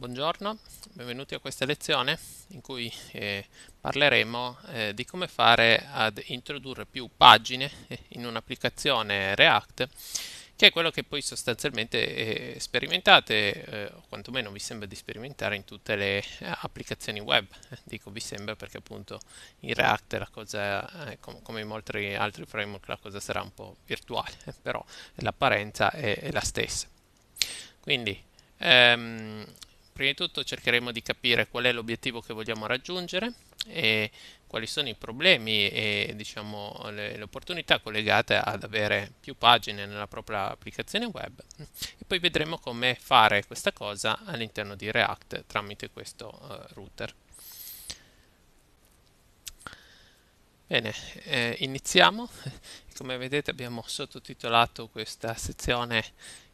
Buongiorno, benvenuti a questa lezione in cui eh, parleremo eh, di come fare ad introdurre più pagine eh, in un'applicazione React che è quello che poi sostanzialmente eh, sperimentate eh, o quantomeno vi sembra di sperimentare in tutte le eh, applicazioni web dico vi sembra perché appunto in React la cosa com come in molti altri framework la cosa sarà un po' virtuale però l'apparenza è, è, la stessa quindi ehm, Prima di tutto cercheremo di capire qual è l'obiettivo che vogliamo raggiungere e quali sono i problemi e diciamo, le, le, opportunità collegate ad avere più pagine nella propria applicazione web e poi vedremo come fare questa cosa all'interno di React tramite questo uh, router. Bene, eh, iniziamo. Come vedete abbiamo sottotitolato questa sezione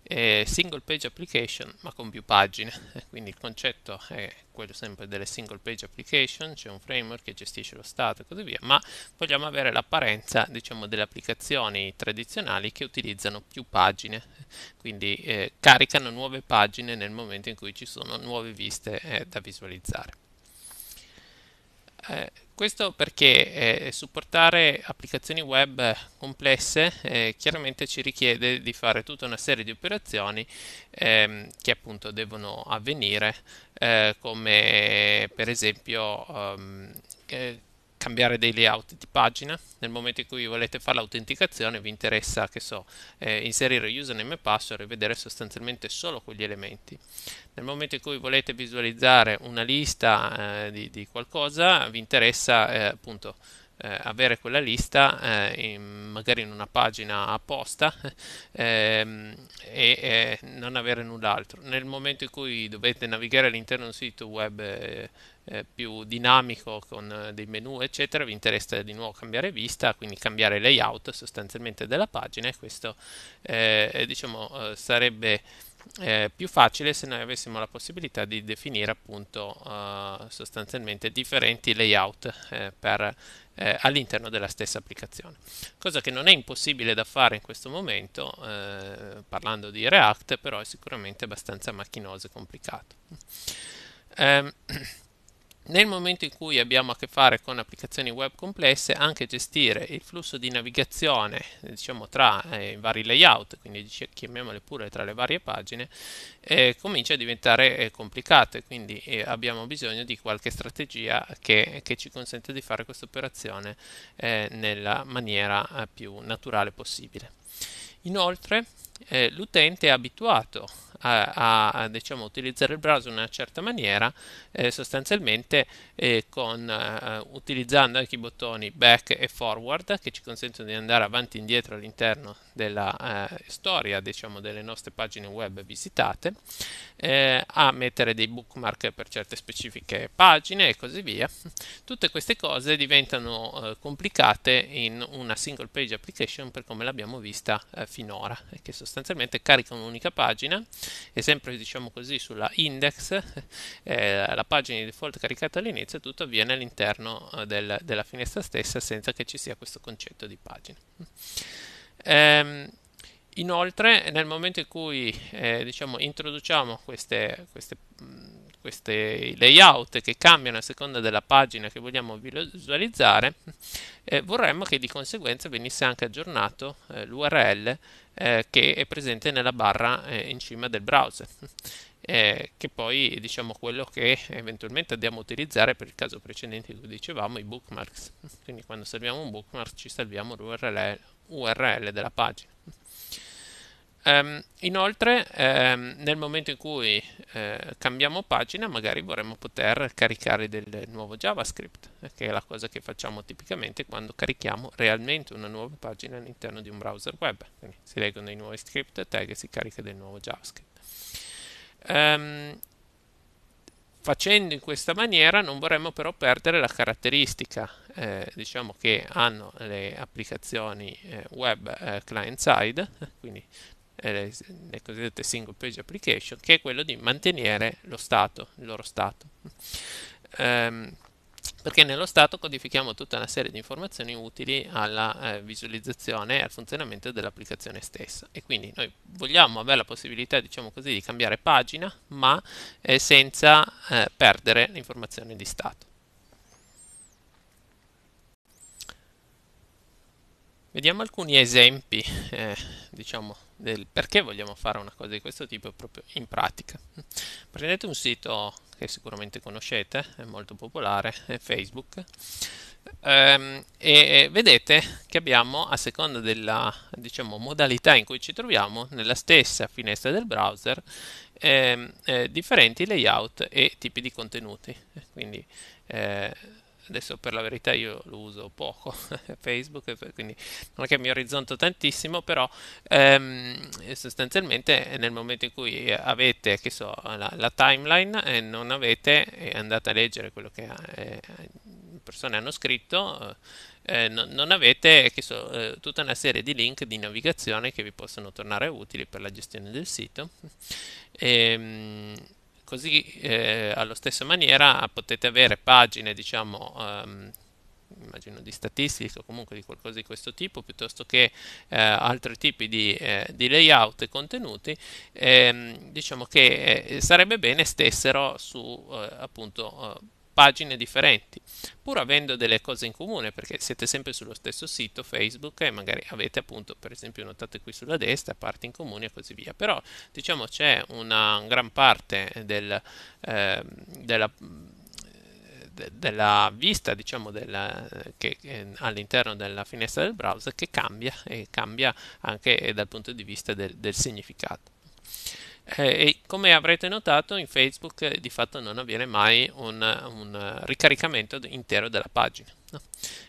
eh, single page application ma con più pagine quindi il concetto è quello sempre delle single page application c'è un framework che gestisce lo stato e così via ma vogliamo avere l'apparenza diciamo delle applicazioni tradizionali che utilizzano più pagine quindi eh, caricano nuove pagine nel momento in cui ci sono nuove viste eh, da visualizzare eh, questo perché eh, supportare applicazioni web complesse eh, chiaramente ci richiede di fare tutta una serie di operazioni ehm, che appunto devono avvenire, eh, come per esempio ehm, eh, cambiare dei layout di pagina nel momento in cui volete fare l'autenticazione vi interessa che so eh, inserire username e password e vedere sostanzialmente solo quegli elementi nel momento in cui volete visualizzare una lista eh, di, di, qualcosa vi interessa eh, appunto eh, avere quella lista eh, in, magari in una pagina apposta ehm, e non avere null'altro. Nel momento in cui dovete navigare all'interno di un sito web eh, eh, più dinamico con eh, dei menu eccetera vi interessa di nuovo cambiare vista quindi cambiare layout sostanzialmente della pagina e questo diciamo sarebbe eh, più facile se noi avessimo la possibilità di definire appunto eh, sostanzialmente differenti layout eh, per, eh, all'interno della stessa applicazione cosa che non è impossibile da fare in questo momento eh, parlando di React però è sicuramente abbastanza macchinoso e complicato ehm, Nel momento in cui abbiamo a che fare con applicazioni web complesse, anche gestire il flusso di navigazione diciamo, tra eh, i vari layout, quindi chiamiamole pure tra le varie pagine, eh, comincia a diventare eh, complicato e quindi eh, abbiamo bisogno di qualche strategia che, che ci consenta di fare questa operazione eh, nella maniera eh, più naturale possibile. Inoltre l'utente è abituato a, a diciamo, utilizzare il browser in una certa maniera, eh, sostanzialmente eh, con, eh, utilizzando anche i bottoni back e forward che ci consentono di andare avanti e indietro all'interno della eh, storia diciamo, delle nostre pagine web visitate, eh, a mettere dei bookmark per certe specifiche pagine e così via. Tutte queste cose diventano eh, complicate in una single page application per come l'abbiamo vista finora, che sostanzialmente carica un'unica pagina e sempre diciamo così sulla index eh, la pagina di default caricata all'inizio tutto avviene all'interno eh, del, della finestra stessa senza che ci sia questo concetto di pagina ehm, inoltre nel momento in cui eh, diciamo introduciamo queste, queste mh, questi layout che cambiano a seconda della pagina che vogliamo visualizzare, eh, vorremmo che di conseguenza venisse anche aggiornato eh, l'URL eh, che è presente nella barra eh, in cima del browser. Eh, che poi è diciamo, quello che eventualmente andiamo a utilizzare per il caso precedente dove dicevamo i bookmarks quindi quando salviamo un bookmark ci salviamo l'url della pagina Um, inoltre, um, nel momento in cui uh, cambiamo pagina, magari vorremmo poter caricare del nuovo JavaScript, che è la cosa che facciamo tipicamente quando carichiamo realmente una nuova pagina all'interno di un browser web. Quindi si leggono i nuovi script tag e si carica del nuovo JavaScript. Um, facendo in questa maniera non vorremmo però perdere la caratteristica eh, diciamo che hanno le applicazioni eh, web eh, client side quindi eh, le cosiddette single page application, che è quello di mantenere lo stato, il loro stato. Ehm, perché nello stato codifichiamo tutta una serie di informazioni utili alla eh, visualizzazione e al funzionamento dell'applicazione stessa e quindi noi vogliamo avere la possibilità diciamo così di cambiare pagina ma eh, senza eh, perdere l'informazione di stato vediamo alcuni esempi eh, diciamo del perché vogliamo fare una cosa di questo tipo proprio in pratica. Prendete un sito che sicuramente conoscete, è molto popolare, è Facebook, ehm, e vedete che abbiamo a seconda della diciamo, modalità in cui ci troviamo nella stessa finestra del browser ehm, eh, differenti layout e tipi di contenuti. Quindi eh, adesso per la verità io lo uso poco Facebook, quindi non è che mi orizzonto tantissimo, però ehm, sostanzialmente nel momento in cui avete che so, la, la timeline e eh, non avete, eh, andate a leggere quello che eh, persone hanno scritto, eh, eh non, non avete so, eh, tutta una serie di link di navigazione che vi possono tornare utili per la gestione del sito. E, ehm, Così eh, allo stesso maniera potete avere pagine, diciamo, um, immagino di statistiche o comunque di qualcosa di questo tipo piuttosto che eh, altri tipi di, eh, di, layout e contenuti ehm, diciamo che eh, sarebbe bene stessero su eh, appunto eh, pagine differenti, pur avendo delle cose in comune, perché siete sempre sullo stesso sito Facebook e magari avete appunto, per esempio, notate qui sulla destra, parti in comune e così via. Però diciamo c'è una gran parte del, eh, della della vista diciamo della, che, eh, all'interno della finestra del browser che cambia e cambia anche dal punto di vista del, del significato eh, e come avrete notato in Facebook eh, di fatto non avviene mai un, un ricaricamento intero della pagina. No?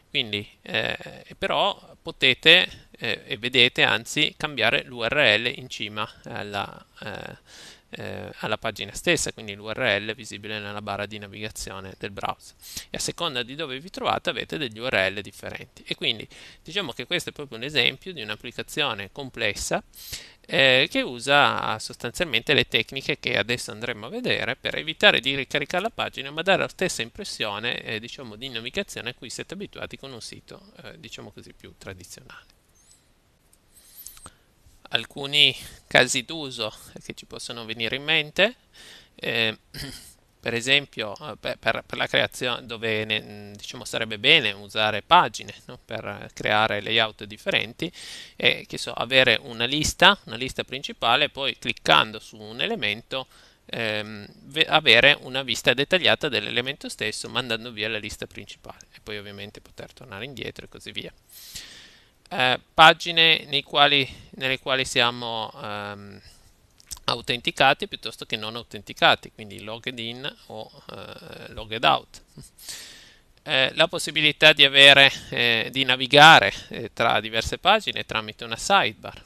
Quindi, eh, però potete eh, e vedete anzi cambiare l'URL in cima alla, eh, eh, alla pagina stessa, quindi l'URL visibile nella barra di navigazione del browser. E a seconda di dove vi trovate avete degli URL differenti. E quindi diciamo che questo è proprio un esempio di un'applicazione complessa eh, che usa sostanzialmente le tecniche che adesso andremo a vedere per evitare di ricaricare la pagina ma dare la stessa impressione eh, diciamo, di navigazione a cui siete abituati con un sito eh, diciamo così, più tradizionale alcuni casi d'uso che ci possono venire in mente. Eh, per esempio, eh, per, per, la creazione dove ne, diciamo sarebbe bene usare pagine no? per creare layout differenti e che so, avere una lista, una lista principale, poi cliccando su un elemento ehm, avere una vista dettagliata dell'elemento stesso mandando via la lista principale e poi ovviamente poter tornare indietro e così via eh, pagine quali, nelle quali siamo ehm, autenticati piuttosto che non autenticati, quindi logged in o eh, logged out. Eh, la possibilità di, avere, eh, di navigare eh, tra diverse pagine tramite una sidebar,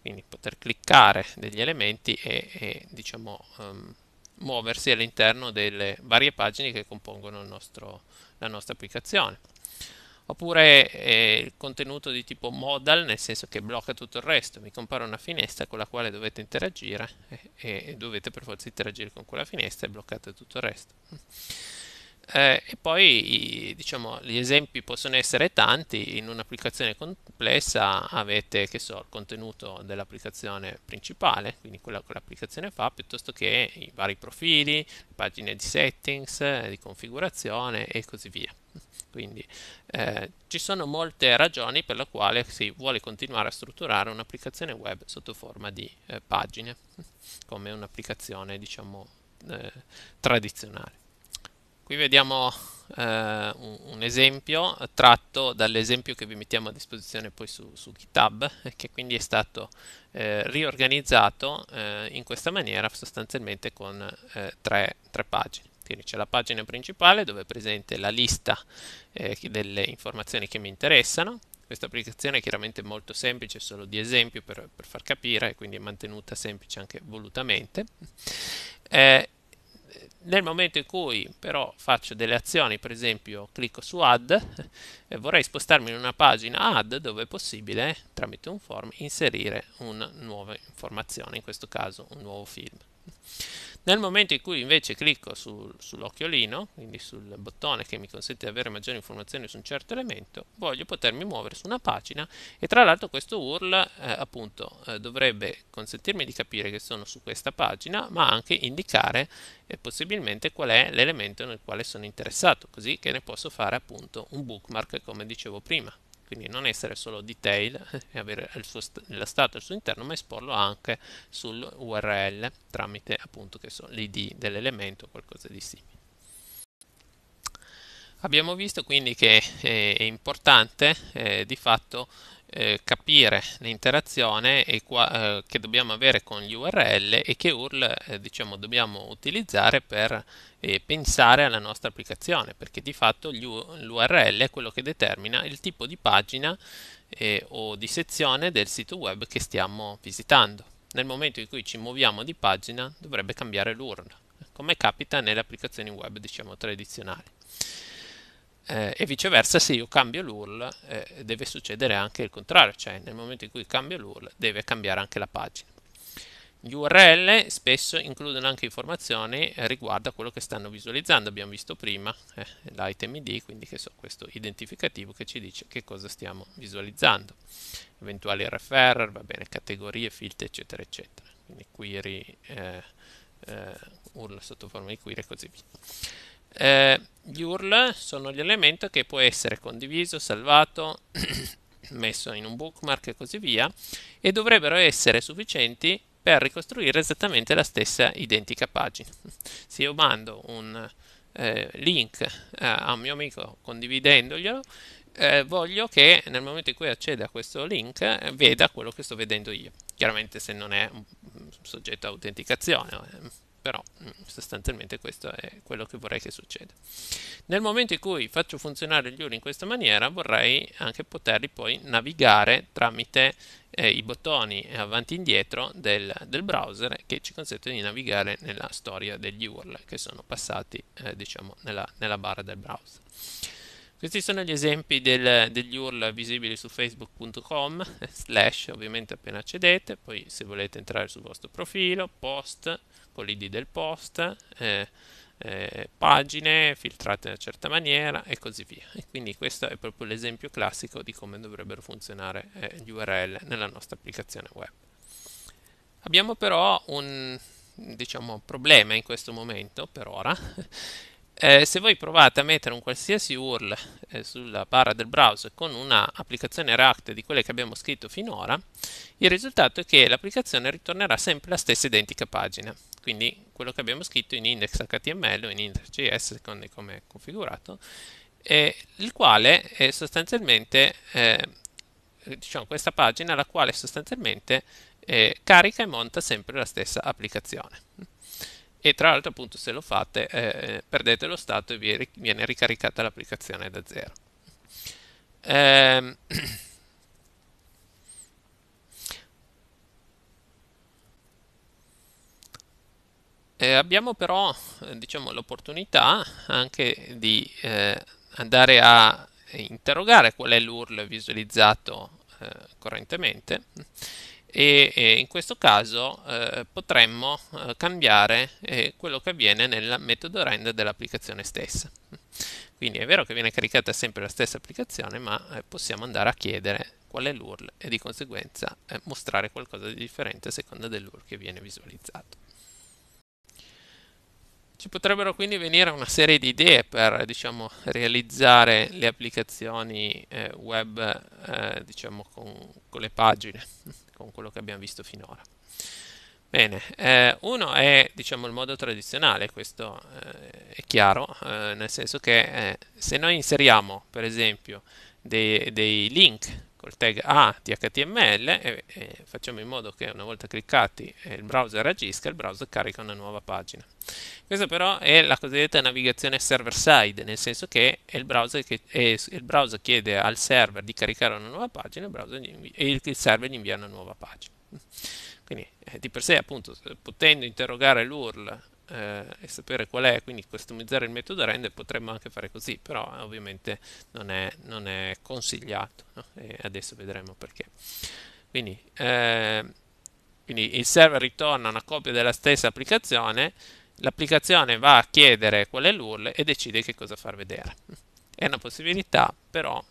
quindi poter cliccare degli elementi e, e diciamo, um, muoversi all'interno delle varie pagine che compongono nostro, la nostra applicazione oppure eh, il contenuto di tipo modal, nel senso che blocca tutto il resto, mi compare una finestra con la quale dovete interagire e, eh, e dovete per forza interagire con quella finestra e bloccate tutto il resto. Eh, e poi diciamo, gli esempi possono essere tanti, in un'applicazione complessa avete so, il contenuto dell'applicazione principale, quindi quello che l'applicazione fa, piuttosto che i vari profili, pagine di settings, eh, di configurazione e così via. Quindi eh, ci sono molte ragioni per le quali si vuole continuare a strutturare un'applicazione web sotto forma di eh, pagine, come un'applicazione diciamo eh, tradizionale. Qui vediamo eh, un, un, esempio tratto dall'esempio che vi mettiamo a disposizione poi su, su GitHub, che quindi è stato eh, riorganizzato eh, in questa maniera sostanzialmente con tre, tre pagine utili. C'è la pagina principale dove è presente la lista eh, delle informazioni che mi interessano. Questa applicazione è chiaramente molto semplice, solo di esempio per, per far capire, quindi è mantenuta semplice anche volutamente. Eh, nel momento in cui però faccio delle azioni, per esempio clicco su Add, eh, vorrei spostarmi in una pagina Add dove è possibile, tramite un form, inserire una nuova informazione, in questo caso un nuovo film. Nel momento in cui invece clicco sul, sull'occhiolino, quindi sul bottone che mi consente di avere maggiori informazioni su un certo elemento, voglio potermi muovere su una pagina e tra l'altro questo URL eh, appunto eh, dovrebbe consentirmi di capire che sono su questa pagina, ma anche indicare eh, possibilmente qual è l'elemento nel quale sono interessato, così che ne posso fare appunto un bookmark come dicevo prima quindi non essere solo detail e avere il suo st- la stato al suo interno, ma esporlo anche sull'URL tramite appunto che so, l'id dell'elemento o qualcosa di simile. Abbiamo visto quindi che eh, è importante eh, di fatto eh, capire l'interazione eh, che dobbiamo avere con gli URL e che URL eh, diciamo, dobbiamo utilizzare per eh, pensare alla nostra applicazione, perché di fatto l'URL è quello che determina il tipo di pagina eh, o di sezione del sito web che stiamo visitando. Nel momento in cui ci muoviamo di pagina dovrebbe cambiare l'URL, come capita nelle applicazioni web diciamo, tradizionali eh, e viceversa se io cambio l'URL eh, deve succedere anche il contrario, cioè nel momento in cui cambio l'URL deve cambiare anche la pagina. Gli URL spesso includono anche informazioni riguardo a quello che stanno visualizzando, abbiamo visto prima eh, l'item ID, quindi che so, questo identificativo che ci dice che cosa stiamo visualizzando, eventuali referrer, va bene, categorie, filtri, eccetera, eccetera, quindi query, eh, eh, URL sotto forma di query e così via. Eh, gli URL sono l'elemento che può essere condiviso, salvato, messo in un bookmark e così via, e dovrebbero essere sufficienti per ricostruire esattamente la stessa identica pagina. Se io mando un eh, link eh, a un mio amico condividendoglielo, eh, voglio che nel momento in cui accede a questo link eh, veda quello che sto vedendo io. Chiaramente se non è un soggetto a autenticazione eh però mm, sostanzialmente questo è quello che vorrei che succeda. Nel momento in cui faccio funzionare gli URL in questa maniera vorrei anche poterli poi navigare tramite eh, i bottoni avanti e indietro del, del, browser che ci consentono di navigare nella storia degli URL che sono passati eh, diciamo nella, nella barra del browser. Questi sono gli esempi del, degli URL visibili su facebook.com, slash ovviamente appena accedete, poi se volete entrare sul vostro profilo, post, con l'id del post, eh, eh, pagine filtrate in una certa maniera e così via. E quindi questo è proprio l'esempio classico di come dovrebbero funzionare eh, gli URL nella nostra applicazione web. Abbiamo però un diciamo, problema in questo momento, per ora, Eh, se voi provate a mettere un qualsiasi URL eh, sulla barra del browser con un'applicazione React di quelle che abbiamo scritto finora, il risultato è che l'applicazione ritornerà sempre la stessa identica pagina, quindi quello che abbiamo scritto in index.html o in index.js, secondo come è configurato, eh, il quale è sostanzialmente, eh, diciamo, questa pagina la quale sostanzialmente eh, carica e monta sempre la stessa applicazione e tra l'altro appunto se lo fate eh, perdete lo stato e viene ricaricata l'applicazione da zero. Ehm. Eh, abbiamo però eh, diciamo, l'opportunità anche di eh, andare a interrogare qual è l'URL visualizzato eh, correntemente e, e in questo caso eh, potremmo eh, cambiare eh, quello che avviene nel metodo rend dell'applicazione stessa. Quindi è vero che viene caricata sempre la stessa applicazione, ma eh, possiamo andare a chiedere qual è l'URL e di conseguenza eh, mostrare qualcosa di differente a seconda dell'URL che viene visualizzato. Ci potrebbero quindi venire una serie di idee per diciamo, realizzare le applicazioni eh, web eh, diciamo, con, con, le pagine, con quello che abbiamo visto finora. Bene, eh, uno è diciamo, il modo tradizionale, questo eh, è chiaro, eh, nel senso che eh, se noi inseriamo per esempio dei, dei link col tag A di HTML e, e, facciamo in modo che una volta cliccati eh, il browser agisca, il browser carica una nuova pagina. Questa però è la cosiddetta navigazione server-side, nel senso che, è il, browser che è, il browser chiede al server di caricare una nuova pagina il invia, e il server gli invia una nuova pagina. Quindi eh, di per sé appunto potendo interrogare l'URL eh, e sapere qual è, quindi customizzare il metodo render potremmo anche fare così, però eh, ovviamente non è, non è consigliato no? e adesso vedremo perché. Quindi, eh, quindi il server ritorna una copia della stessa applicazione, l'applicazione va a chiedere qual è l'URL e decide che cosa far vedere. È una possibilità, però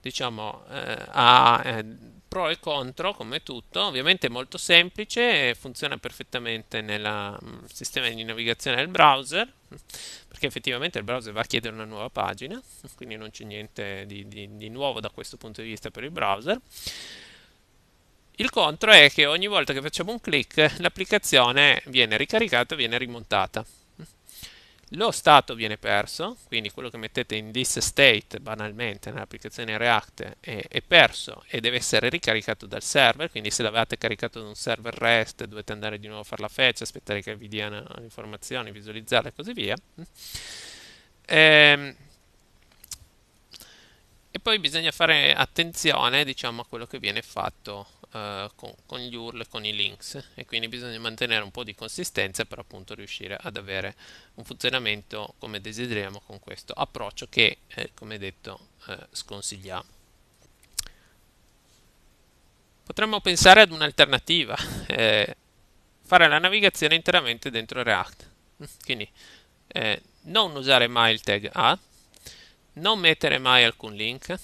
diciamo, eh, ha eh, pro e contro come tutto, ovviamente è molto semplice e funziona perfettamente nel mm, sistema di navigazione del browser, perché effettivamente il browser va a chiedere una nuova pagina, quindi non c'è niente di, di, di nuovo da questo punto di vista per il browser. Il contro è che ogni volta che facciamo un clic l'applicazione viene ricaricata, viene rimontata lo stato viene perso, quindi quello che mettete in this state banalmente nell'applicazione React è, è, perso e deve essere ricaricato dal server, quindi se l'avete caricato da un server REST dovete andare di nuovo a fare la fetch, aspettare che vi diano informazioni, visualizzarle e così via. E, ehm, e poi bisogna fare attenzione diciamo, a quello che viene fatto eh, con, con, gli URL, con i links e quindi bisogna mantenere un po' di consistenza per appunto riuscire ad avere un funzionamento come desideriamo con questo approccio che eh, come detto eh, sconsigliamo. Potremmo pensare ad un'alternativa, eh, fare la navigazione interamente dentro React, quindi non usare mai il tag A, non mettere mai alcun link,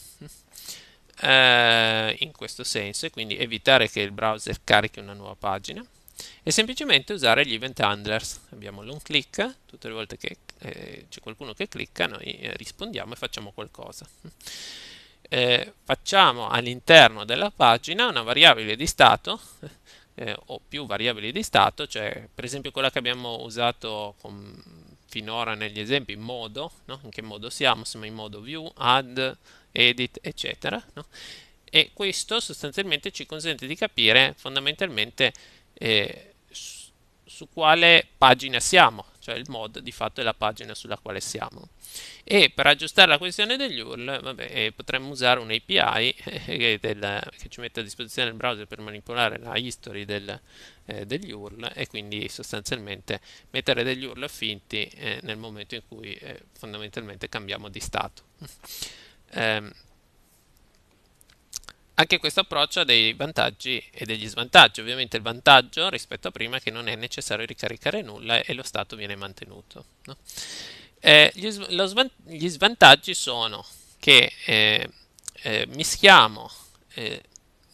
eh, in questo senso e quindi evitare che il browser carichi una nuova pagina e semplicemente usare gli event handlers. Abbiamo l'on click, tutte le volte che eh, c'è qualcuno che clicca noi eh, rispondiamo e facciamo qualcosa. Eh, facciamo all'interno della pagina una variabile di stato eh, o più variabili di stato, cioè per esempio quella che abbiamo usato con, finora negli esempi, modo, no? in che modo siamo, siamo in modo view, add, edit, eccetera. No? E questo sostanzialmente ci consente di capire fondamentalmente eh, su, su quale pagina siamo, cioè il mod di fatto è la pagina sulla quale siamo. E per aggiustare la questione degli URL vabbè, eh, potremmo usare un'API eh, che, ci mette a disposizione il browser per manipolare la history del, eh, degli URL e quindi sostanzialmente mettere degli URL finti eh, nel momento in cui eh, fondamentalmente cambiamo di stato ehm, anche questo approccio ha dei vantaggi e degli svantaggi. Ovviamente il vantaggio rispetto a prima è che non è necessario ricaricare nulla e lo stato viene mantenuto. No? Eh, gli, svan gli, svantaggi sono che eh, eh, mischiamo eh,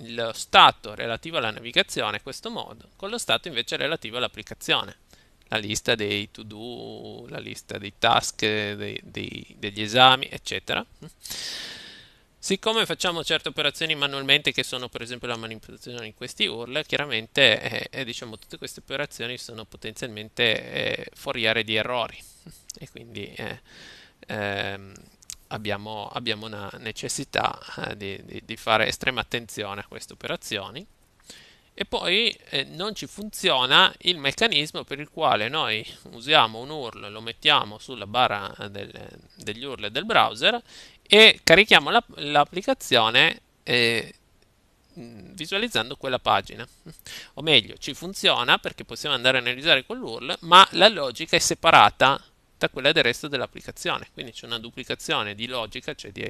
lo stato relativo alla navigazione in questo modo con lo stato invece relativo all'applicazione la lista dei to do, la lista dei task, dei, dei, degli esami, eccetera. Siccome facciamo certe operazioni manualmente, che sono per esempio la manipolazione di questi URL, chiaramente eh, eh, diciamo, tutte queste operazioni sono potenzialmente eh, foriere di errori e quindi eh, ehm, abbiamo, abbiamo, una necessità eh, di, di, di fare estrema attenzione a queste operazioni e poi eh, non ci funziona il meccanismo per il quale noi usiamo un URL, lo mettiamo sulla barra del, degli URL del browser e carichiamo la, l'applicazione eh, visualizzando quella pagina. O meglio, ci funziona perché possiamo andare a analizzare quell'URL, ma la logica è separata da quella del resto dell'applicazione, quindi c'è una duplicazione di logica, cioè di,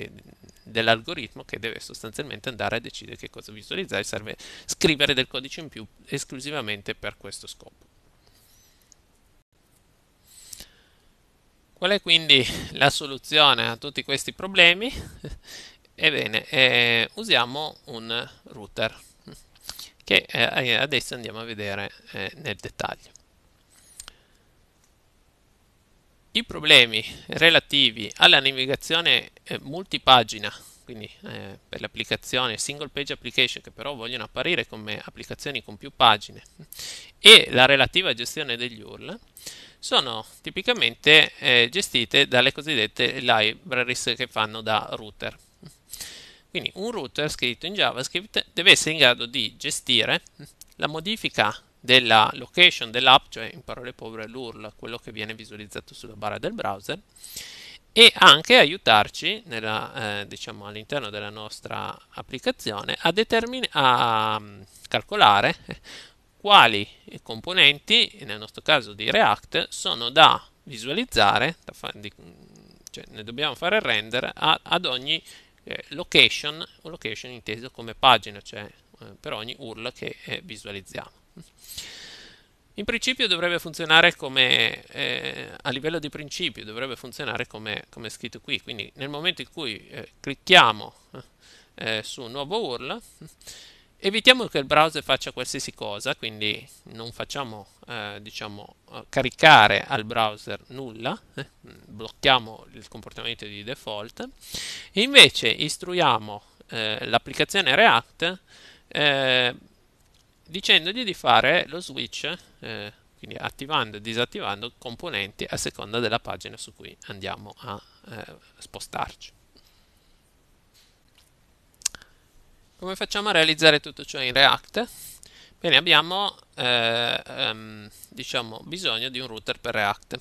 dell'algoritmo che deve sostanzialmente andare a decidere che cosa visualizzare, serve scrivere del codice in più esclusivamente per questo scopo. Qual è quindi la soluzione a tutti questi problemi? Ebbene, eh, usiamo un router che eh, adesso andiamo a vedere eh, nel dettaglio. I problemi relativi alla navigazione eh, multipagina, quindi eh, per le applicazioni single page application che però vogliono apparire come applicazioni con più pagine, e la relativa gestione degli URL, sono tipicamente eh, gestite dalle cosiddette libraries che fanno da router. Quindi un router scritto in JavaScript deve essere in grado di gestire la modifica della location dell'app, cioè in parole povere l'URL, quello che viene visualizzato sulla barra del browser, e anche aiutarci nella, eh, diciamo all'interno della nostra applicazione a, a mm, calcolare quali componenti, nel nostro caso di React, sono da visualizzare, da di, cioè ne dobbiamo fare render a, ad ogni eh, location, o location inteso come pagina, cioè eh, per ogni URL che eh, visualizziamo. In principio dovrebbe funzionare come, eh, a livello di principio, dovrebbe funzionare come, come è scritto qui. Quindi nel momento in cui eh, clicchiamo eh, su nuovo URL, evitiamo che il browser faccia qualsiasi cosa, quindi non facciamo, eh, diciamo, caricare al browser nulla, eh, blocchiamo il comportamento di default, e invece istruiamo eh, l'applicazione React dicendogli di fare lo switch, eh, quindi attivando e disattivando componenti a seconda della pagina su cui andiamo a eh, spostarci. Come facciamo a realizzare tutto ciò in React? Bene, abbiamo eh, ehm, diciamo, bisogno di un router per React.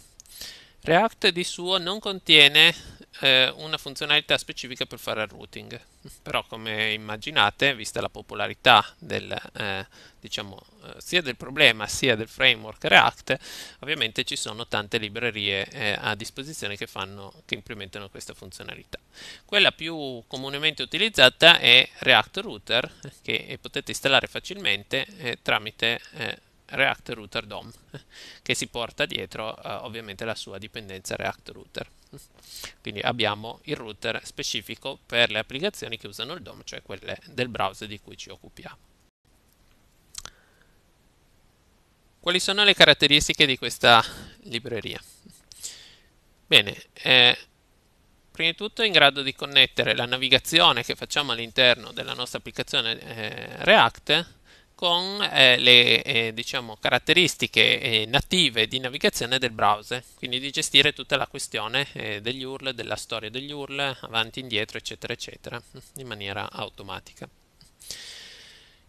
React di suo non contiene eh, una funzionalità specifica per fare il routing, però come immaginate, vista la popolarità del, eh, diciamo, eh, sia del problema sia del framework React, ovviamente ci sono tante librerie eh, a disposizione che, fanno, che implementano questa funzionalità. Quella più comunemente utilizzata è React Router, che potete installare facilmente eh, tramite eh, React Router DOM che si porta dietro eh, ovviamente la sua dipendenza React Router. Quindi abbiamo il router specifico per le applicazioni che usano il DOM, cioè quelle del browser di cui ci occupiamo. Quali sono le caratteristiche di questa libreria? Bene, eh, prima di tutto è in grado di connettere la navigazione che facciamo all'interno della nostra applicazione eh, React con eh, le eh, diciamo, caratteristiche eh, native di navigazione del browser, quindi di gestire tutta la questione eh, degli URL, della storia degli URL, avanti, e indietro, eccetera, eccetera, in maniera automatica.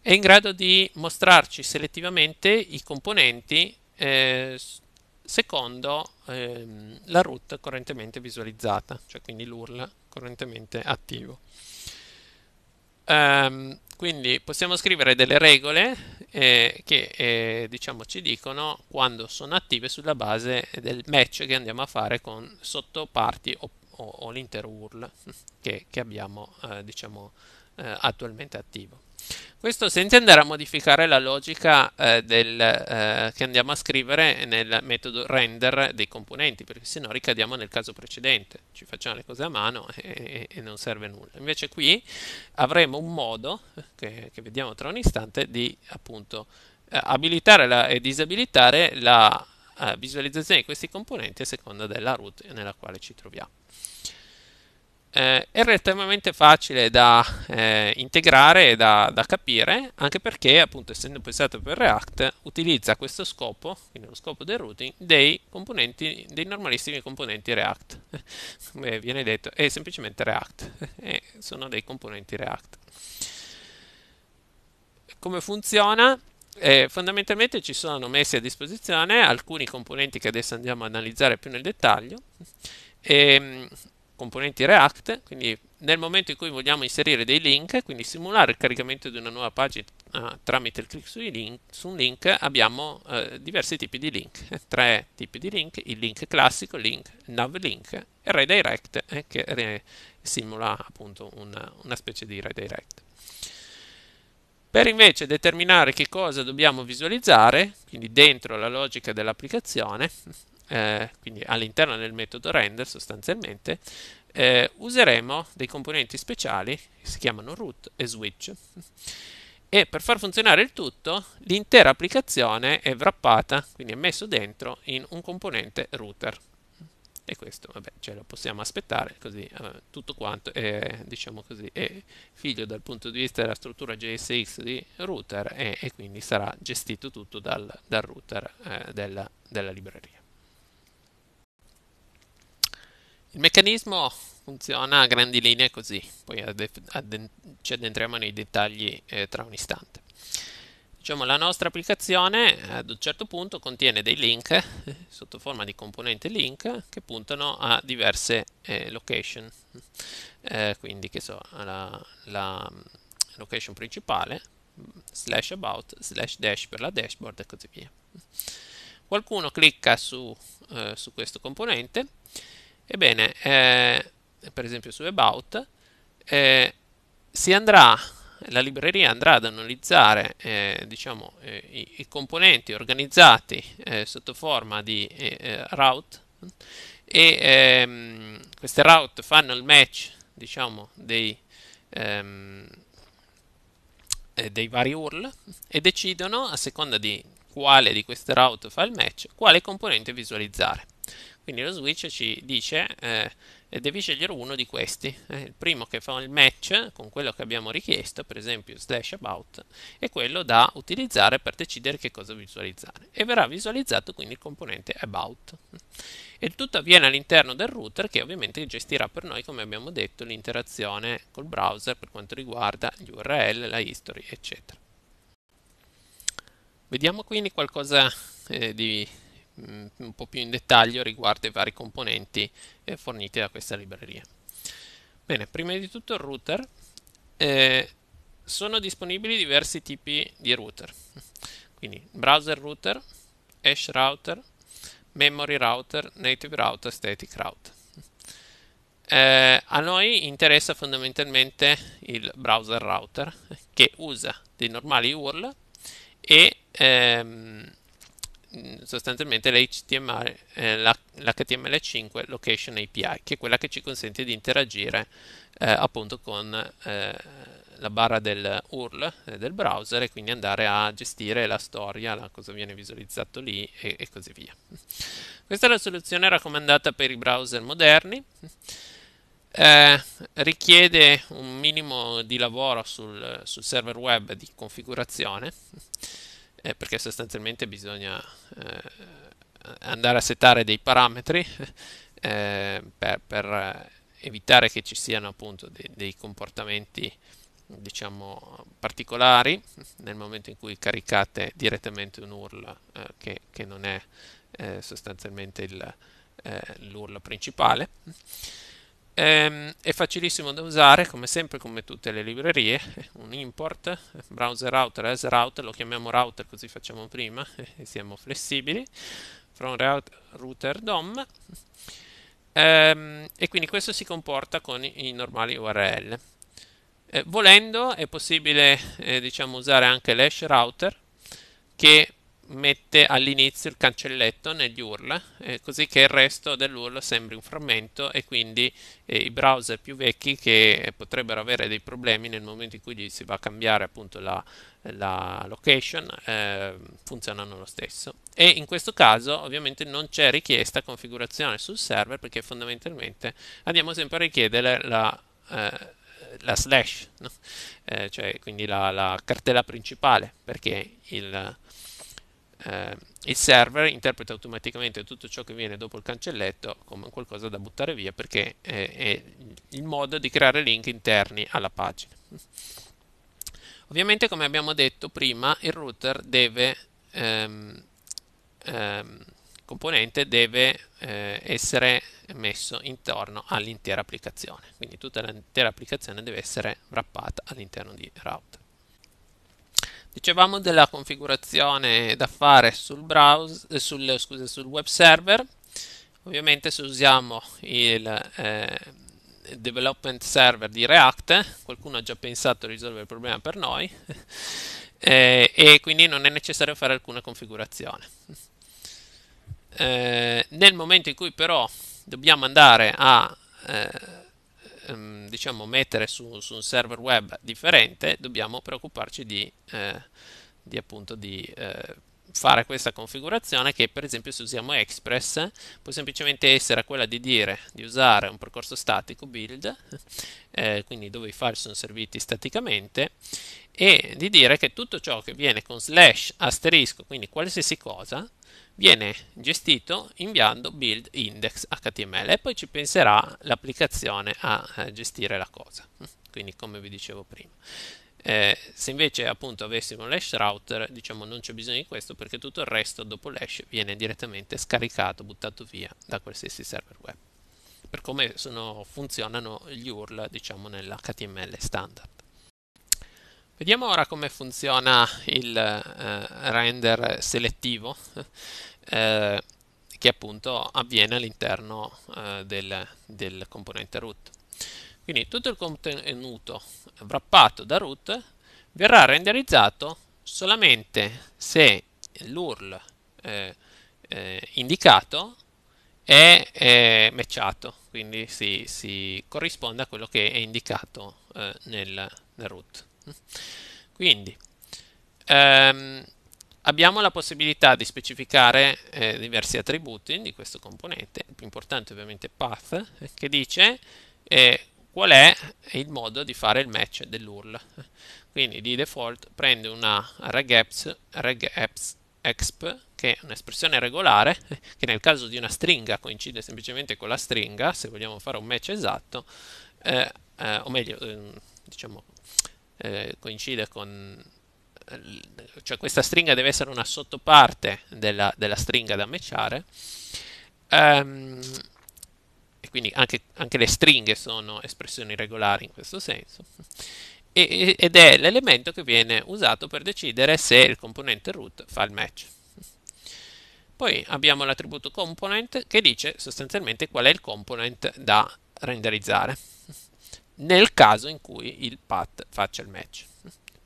È in grado di mostrarci selettivamente i componenti eh, secondo ehm, la root correntemente visualizzata, cioè quindi l'URL correntemente attivo. Um, quindi possiamo scrivere delle regole eh, che eh, diciamo ci dicono quando sono attive sulla base del match che andiamo a fare con sottoparti o, o, o l'intero URL che, che abbiamo eh, diciamo, eh, attualmente attivo. Questo senza andare a modificare la logica eh, del, eh, che andiamo a scrivere nel metodo render dei componenti, perché se no ricadiamo nel caso precedente, ci facciamo le cose a mano e, e non serve nulla. Invece qui avremo un modo, che, che vediamo tra un istante, di appunto eh, abilitare la, e disabilitare la eh, visualizzazione di questi componenti a seconda della root nella quale ci troviamo eh, è relativamente facile da eh, integrare e da, da, capire, anche perché, appunto, essendo pensato per React, utilizza questo scopo, quindi lo scopo del routing, dei componenti, dei normalissimi componenti React. Come viene detto, è semplicemente React, e sono dei componenti React. Come funziona? Eh, fondamentalmente ci sono messi a disposizione alcuni componenti che adesso andiamo a analizzare più nel dettaglio. E, ehm, componenti React, quindi nel momento in cui vogliamo inserire dei link, quindi simulare il caricamento di una nuova pagina uh, tramite il click link, su un link, abbiamo uh, diversi tipi di link, tre tipi di link, il link classico, il link nav link e redirect eh, che re simula appunto una, una specie di redirect. Per invece determinare che cosa dobbiamo visualizzare, quindi dentro la logica dell'applicazione, eh, quindi all'interno del metodo render sostanzialmente, eh, useremo dei componenti speciali che si chiamano root e switch e per far funzionare il tutto l'intera applicazione è wrappata, quindi è messo dentro in un componente router e questo vabbè ce lo possiamo aspettare così eh, tutto quanto è, diciamo così, è figlio dal punto di vista della struttura JSX di router e, e quindi sarà gestito tutto dal, dal router eh, della, della libreria Il meccanismo funziona a grandi linee così, poi addent ci addentriamo nei dettagli eh, tra un istante. Diciamo, la nostra applicazione ad un certo punto contiene dei link eh, sotto forma di componente link che puntano a diverse eh, location, eh, quindi che so, la, la mm, location principale, slash about, slash dash per la dashboard e così via. Qualcuno clicca su, eh, su questo componente Ebbene, eh, per esempio su About, eh, andrà, la libreria andrà ad analizzare eh, diciamo, eh, i, i, componenti organizzati eh, sotto forma di eh, route e ehm, queste route fanno il match diciamo, dei, ehm, dei vari URL e decidono a seconda di quale di queste route fa il match quale componente visualizzare. Quindi lo switch ci dice eh, devi scegliere uno di questi, eh, il primo che fa il match con quello che abbiamo richiesto, per esempio slash about, è quello da utilizzare per decidere che cosa visualizzare e verrà visualizzato quindi il componente about. E il tutto avviene all'interno del router che ovviamente gestirà per noi, come abbiamo detto, l'interazione col browser per quanto riguarda gli URL, la history, eccetera. Vediamo quindi qualcosa eh, di Mm, un po' più in dettaglio riguardo i vari componenti eh, forniti da questa libreria. Bene, prima di tutto il router. Eh, sono disponibili diversi tipi di router, quindi browser router, hash router, memory router, native router, static router. Eh, a noi interessa fondamentalmente il browser router che usa dei normali URL e ehm, Mm, sostanzialmente l'HTML5 eh, Location API, che è quella che ci consente di interagire eh, appunto con eh, la barra del URL eh, del browser e quindi andare a gestire la storia, la cosa viene visualizzato lì e, e così via. Questa è la soluzione raccomandata per i browser moderni. Eh, richiede un minimo di lavoro sul, sul server web di configurazione eh, perché sostanzialmente bisogna eh, andare a settare dei parametri eh, per, per, eh, evitare che ci siano appunto de dei comportamenti diciamo particolari nel momento in cui caricate direttamente un URL eh, che, che, non è eh, sostanzialmente l'URL eh, principale Ehm, è facilissimo da usare, come sempre, come tutte le librerie, un import, browser router as router, lo chiamiamo router così facciamo prima e siamo flessibili, from router DOM, ehm, e quindi questo si comporta con i, i normali URL. Eh, volendo è possibile eh, diciamo, usare anche l'hash router che mette all'inizio il cancelletto negli URL, eh, così che il resto dell'URL sembri un frammento e quindi eh, i browser più vecchi che potrebbero avere dei problemi nel momento in cui gli si va a cambiare appunto la, la location eh, funzionano lo stesso. E in questo caso ovviamente non c'è richiesta configurazione sul server perché fondamentalmente andiamo sempre a richiedere la eh, la slash, no? eh, cioè quindi la, la, cartella principale, perché il, eh, il server interpreta automaticamente tutto ciò che viene dopo il cancelletto come qualcosa da buttare via perché è, è il modo di creare link interni alla pagina. Ovviamente, come abbiamo detto prima, il router deve, ehm, ehm, componente deve eh, essere messo intorno all'intera applicazione, quindi tutta l'intera applicazione deve essere wrappata all'interno di router. Dicevamo della configurazione da fare sul, browser, eh, sul, scusa, sul web server. Ovviamente se usiamo il eh, development server di React, qualcuno ha già pensato a risolvere il problema per noi, eh, e quindi non è necessario fare alcuna configurazione. Eh, nel momento in cui però dobbiamo andare a eh, diciamo, mettere su, su, un server web differente, dobbiamo preoccuparci di, eh, di, appunto, di eh, fare questa configurazione che per esempio se usiamo Express può semplicemente essere quella di dire di usare un percorso statico build, eh, quindi dove i file sono serviti staticamente, e di dire che tutto ciò che viene con slash asterisco, quindi qualsiasi cosa, viene gestito inviando build index html e poi ci penserà l'applicazione a eh, gestire la cosa quindi come vi dicevo prima eh, se invece appunto avessimo l'hash router diciamo non c'è bisogno di questo perché tutto il resto dopo l'hash viene direttamente scaricato buttato via da qualsiasi server web per come sono, funzionano gli URL diciamo nell'HTML standard Vediamo ora come funziona il eh, render selettivo eh, che appunto avviene all'interno eh, del, del, componente root. Quindi tutto il contenuto wrappato da root verrà renderizzato solamente se l'URL eh, eh indicato è, è matchato, quindi si, si, corrisponde a quello che è indicato eh, nel, nel root. Quindi, ehm, abbiamo la possibilità di specificare eh, diversi attributi di questo componente, il più importante ovviamente è path, che dice eh, qual è il modo di fare il match dell'URL. Quindi di default prende una regeps, regeps exp, che è un'espressione regolare, che nel caso di una stringa coincide semplicemente con la stringa, se vogliamo fare un match esatto, eh, eh o meglio, ehm, diciamo, eh, coincide con cioè questa stringa deve essere una sottoparte della, della stringa da matchare. Um, e quindi anche, anche, le stringhe sono espressioni regolari in questo senso. E, ed è l'elemento che viene usato per decidere se il componente root fa il match. Poi abbiamo l'attributo component che dice sostanzialmente qual è il component da renderizzare nel caso in cui il path faccia il match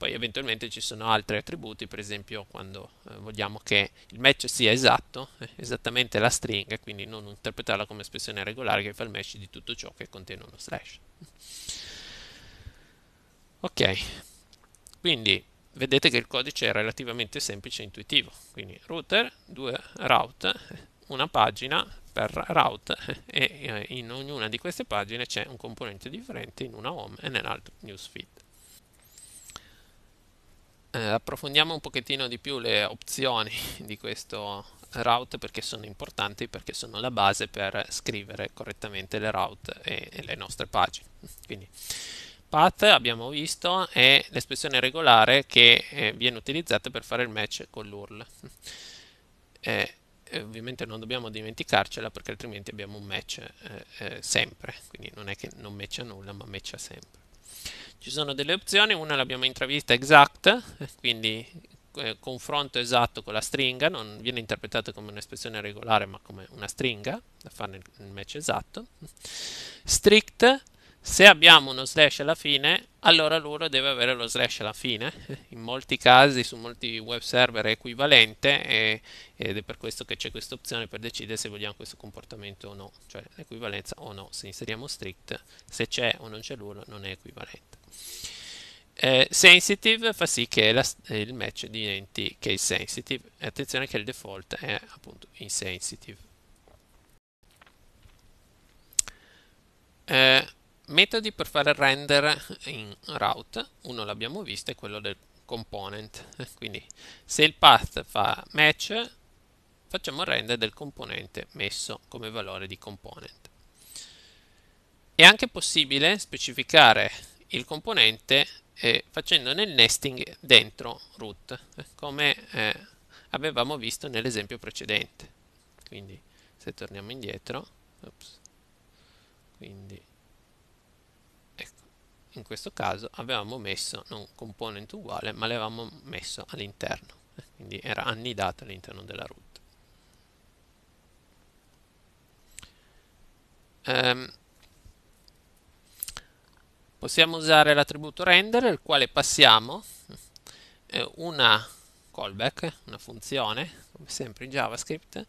poi eventualmente ci sono altri attributi, per esempio quando eh, vogliamo che il match sia esatto, eh, esattamente la stringa, quindi non interpretarla come espressione regolare che fa il match di tutto ciò che contiene uno slash. Ok, quindi vedete che il codice è relativamente semplice e intuitivo, quindi router, due route, una pagina per route e eh, in ognuna di queste pagine c'è un componente differente in una home e nell'altra newsfeed eh, approfondiamo un pochettino di più le opzioni di questo route perché sono importanti, perché sono la base per scrivere correttamente le route e, e le nostre pagine. Quindi path abbiamo visto è l'espressione regolare che eh, viene utilizzata per fare il match con l'URL. Eh, eh ovviamente non dobbiamo dimenticarcela perché altrimenti abbiamo un match eh, eh, sempre, quindi non è che non matcha nulla ma matcha sempre ci sono delle opzioni, una l'abbiamo intravista exact, quindi eh, confronto esatto con la stringa, non viene interpretata come un'espressione regolare ma come una stringa, da fare il match esatto. Strict, se abbiamo uno slash alla fine, allora l'uro deve avere lo slash alla fine. In molti casi, su molti web server è equivalente e, ed è per questo che c'è questa opzione per decidere se vogliamo questo comportamento o no, cioè l'equivalenza o no. Se inseriamo strict, se c'è o non c'è l'uro non è equivalente. Eh, sensitive fa sì che la, il match diventi case sensitive. Attenzione che il default è appunto insensitive. Eh, metodi per fare render in route. Uno l'abbiamo visto, è quello del component. Quindi se il path fa match, facciamo render del componente messo come valore di component. È anche possibile specificare il componente eh, facendone il nesting dentro root, eh, come eh, avevamo visto nell'esempio precedente. Quindi se torniamo indietro, oops, quindi ecco, in questo caso avevamo messo non component uguale, ma l'avevamo messo all'interno, eh, quindi era annidato all'interno della root. Um, possiamo usare l'attributo render al quale passiamo eh, una callback, una funzione, come sempre in JavaScript,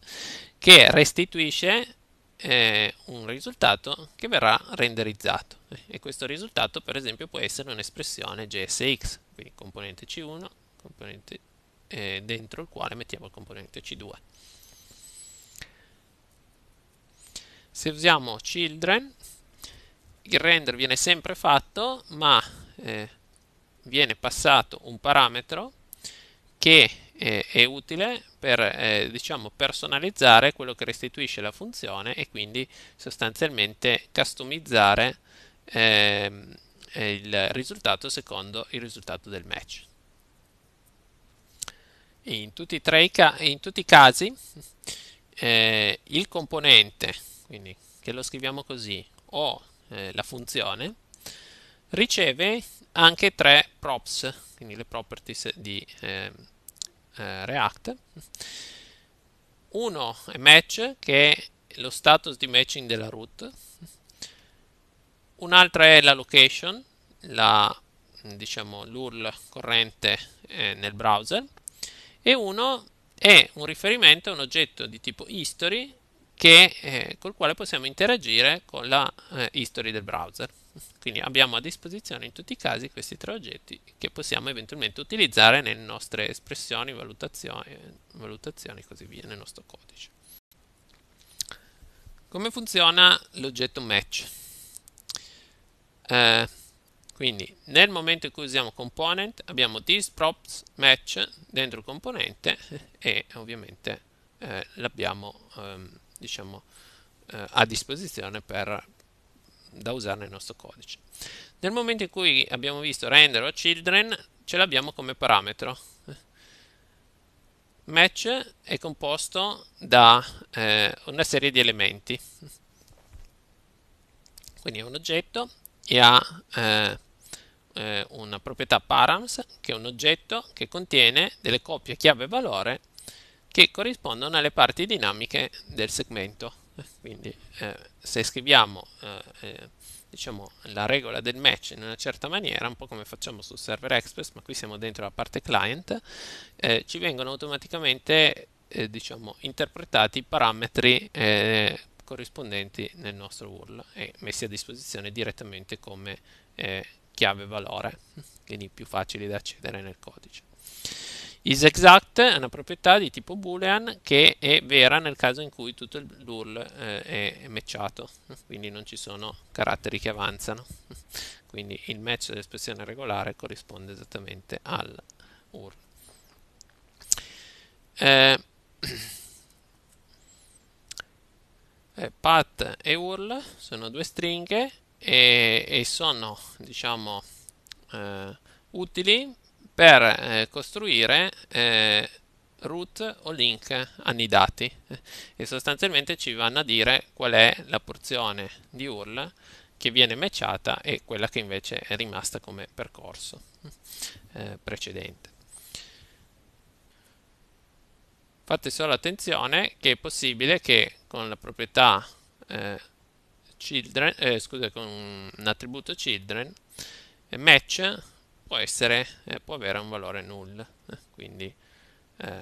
che restituisce eh, un risultato che verrà renderizzato eh, e questo risultato per esempio può essere un'espressione JSX, quindi componente C1, componente, eh, dentro il quale mettiamo il componente C2. Se usiamo children il render viene sempre fatto, ma eh, viene passato un parametro che eh, è utile per eh, diciamo personalizzare quello che restituisce la funzione e quindi sostanzialmente customizzare ehm, eh, il risultato secondo il risultato del match. In tutti, i, in tutti i casi eh, il componente, quindi che lo scriviamo così, o eh, la funzione, riceve anche tre props, quindi le properties di ehm, eh, React. Uno è match, che è lo status di matching della root. Un'altra è la location, la, diciamo, l'URL corrente eh, nel browser. E uno è un riferimento a un oggetto di tipo history che, eh, col quale possiamo interagire con la eh, history del browser. Quindi abbiamo a disposizione in tutti i casi questi tre oggetti che possiamo eventualmente utilizzare nelle nostre espressioni, valutazioni, valutazioni e così via, nel nostro codice. Come funziona l'oggetto match? Eh, quindi nel momento in cui usiamo component abbiamo this props match dentro componente e ovviamente eh, l'abbiamo... Ehm, diciamo, eh, a disposizione per, da usare nel nostro codice. Nel momento in cui abbiamo visto render o children, ce l'abbiamo come parametro. Match è composto da eh, una serie di elementi. Quindi è un oggetto e ha eh, eh una proprietà params che è un oggetto che contiene delle coppie chiave valore che corrispondono alle parti dinamiche del segmento. Quindi eh, se scriviamo eh, eh, diciamo, la regola del match in una certa maniera, un po' come facciamo su Server Express, ma qui siamo dentro la parte client, eh, ci vengono automaticamente eh, diciamo, interpretati i parametri eh, corrispondenti nel nostro URL e messi a disposizione direttamente come chiave valore, quindi più facili da accedere nel codice isExact è una proprietà di tipo boolean che è vera nel caso in cui tutto l'URL eh, è matchato, quindi non ci sono caratteri che avanzano. Quindi il match dell'espressione regolare corrisponde esattamente al URL. Eh, eh, path e URL sono due stringhe e, e sono diciamo eh, utili per eh, costruire eh, root o link annidati e sostanzialmente ci vanno a dire qual è la porzione di URL che viene matchata e quella che invece è rimasta come percorso eh, precedente. Fate solo attenzione che è possibile che con la proprietà eh, children, eh, scusa, con un attributo children match può essere, eh, può avere un valore null, eh, quindi eh,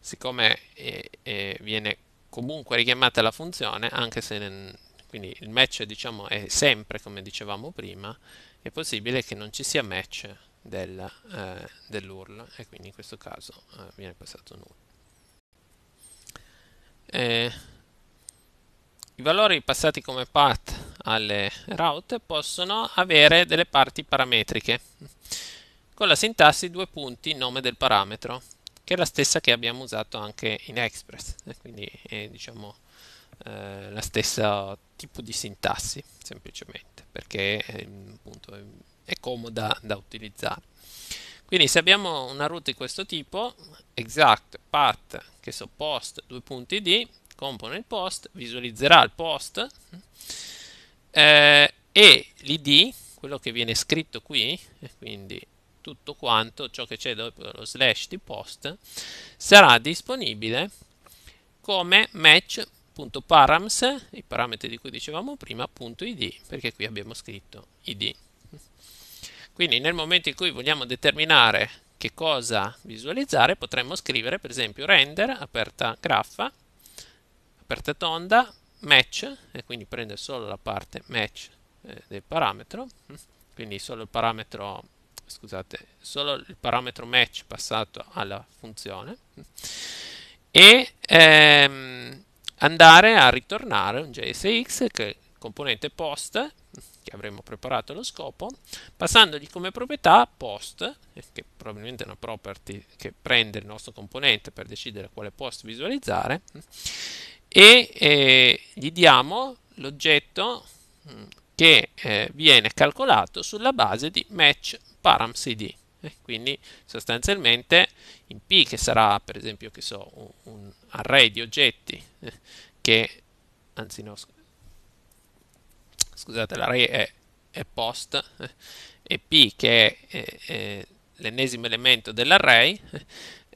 siccome eh, eh, viene comunque richiamata la funzione, anche se quindi il match diciamo, è sempre come dicevamo prima, è possibile che non ci sia match del, dell'URL e quindi in questo caso viene passato null. I valori passati come path alle route possono avere delle parti parametriche con la sintassi due punti nome del parametro che è la stessa che abbiamo usato anche in Express quindi è diciamo eh, la stessa tipo di sintassi semplicemente perché ehm, appunto, è comoda da utilizzare quindi se abbiamo una route di questo tipo exact path che so post due punti d component post visualizzerà il post eh, e l'id, quello che viene scritto qui, quindi tutto quanto ciò che c'è dopo lo slash di post, sarà disponibile come match.params, i parametri di cui dicevamo prima, punto id, perché qui abbiamo scritto id. Quindi nel momento in cui vogliamo determinare che cosa visualizzare, potremmo scrivere per esempio render, aperta graffa, aperta tonda, match e quindi prende solo la parte match eh, del parametro quindi solo il parametro scusate solo il parametro match passato alla funzione e ehm, andare a ritornare un JSX che componente post che avremmo preparato lo scopo passandogli come proprietà post eh, che probabilmente è una property che prende il nostro componente per decidere quale post visualizzare e eh, gli diamo l'oggetto mm, che eh, viene calcolato sulla base di match param cd eh, quindi sostanzialmente in p che sarà per esempio che so un, un array di oggetti eh, che anzi no scusate l'array è, è post eh, e p che è l'ennesimo elemento dell'array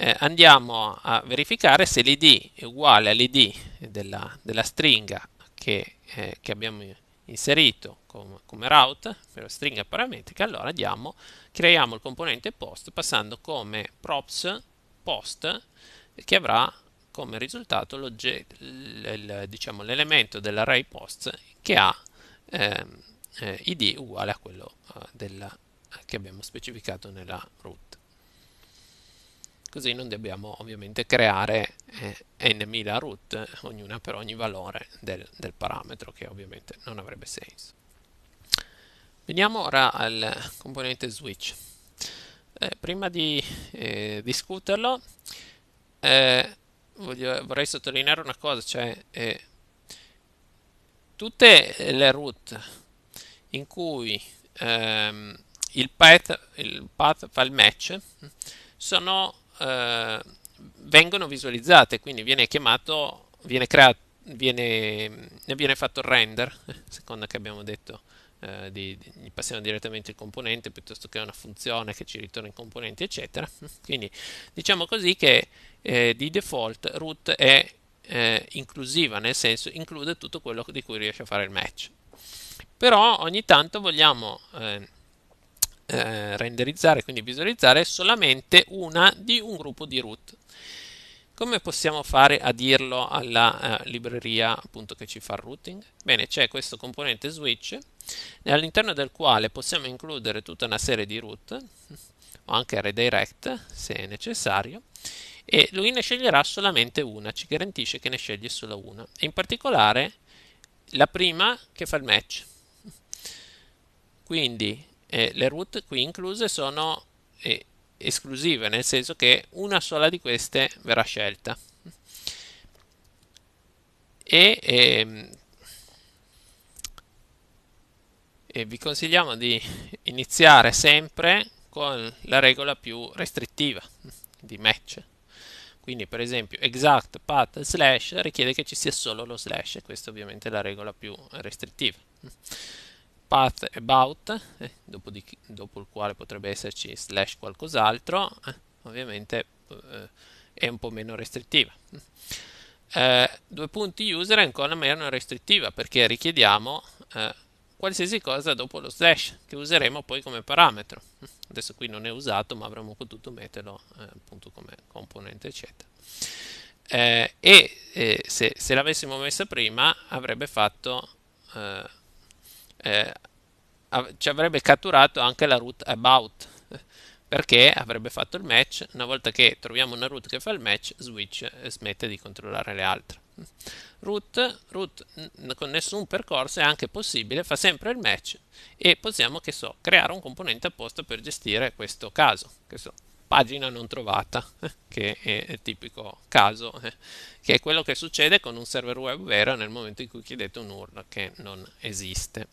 eh, andiamo a verificare se l'id è uguale all'id della, della stringa che, eh, che, abbiamo inserito com, come route per stringa parametrica, allora diamo, creiamo il componente post passando come props post che avrà come risultato diciamo, l'elemento dell'array post che ha ehm, eh, id uguale a quello eh, della, che abbiamo specificato nella route così non dobbiamo ovviamente creare eh, n.000 root, ognuna per ogni valore del, del, parametro, che ovviamente non avrebbe senso. Veniamo ora al componente switch. Eh, prima di eh, discuterlo, eh, voglio, vorrei sottolineare una cosa, cioè eh, tutte le root in cui ehm, il, path, il path file match sono eh, vengono visualizzate, quindi viene chiamato, viene creato, viene, viene fatto il render, secondo che abbiamo detto, eh, di, di, passiamo direttamente il componente piuttosto che una funzione che ci ritorna in componenti, eccetera. Quindi diciamo così che eh, di default root è eh, inclusiva, nel senso include tutto quello di cui riesce a fare il match. Però ogni tanto vogliamo eh, eh, renderizzare, quindi visualizzare solamente una di un gruppo di root. Come possiamo fare a dirlo alla eh, libreria appunto, che ci fa il routing? Bene, c'è questo componente switch all'interno del quale possiamo includere tutta una serie di root o anche redirect se necessario e lui ne sceglierà solamente una, ci garantisce che ne sceglie solo una. E in particolare la prima che fa il match. Quindi eh, le root qui incluse sono eh, esclusive, nel senso che una sola di queste verrà scelta. E, ehm, e vi consigliamo di iniziare sempre con la regola più restrittiva di match. Quindi per esempio exact path slash richiede che ci sia solo lo slash, questa ovviamente è la regola più restrittiva path about, eh, dopo, di, dopo, il quale potrebbe esserci slash qualcos'altro, eh, ovviamente eh, è un po' meno restrittiva. Eh, due punti user è ancora meno restrittiva perché richiediamo eh, qualsiasi cosa dopo lo slash che useremo poi come parametro. Adesso qui non è usato ma avremmo potuto metterlo eh, appunto come componente eccetera. e se, se l'avessimo messa prima avrebbe fatto eh, ci avrebbe catturato anche la root about perché avrebbe fatto il match una volta che troviamo una root che fa il match switch e eh, smette di controllare le altre root, root con nessun percorso è anche possibile fa sempre il match e possiamo che so creare un componente apposta per gestire questo caso che so pagina non trovata che è il tipico caso che è quello che succede con un server web vero nel momento in cui chiedete un URL che non esiste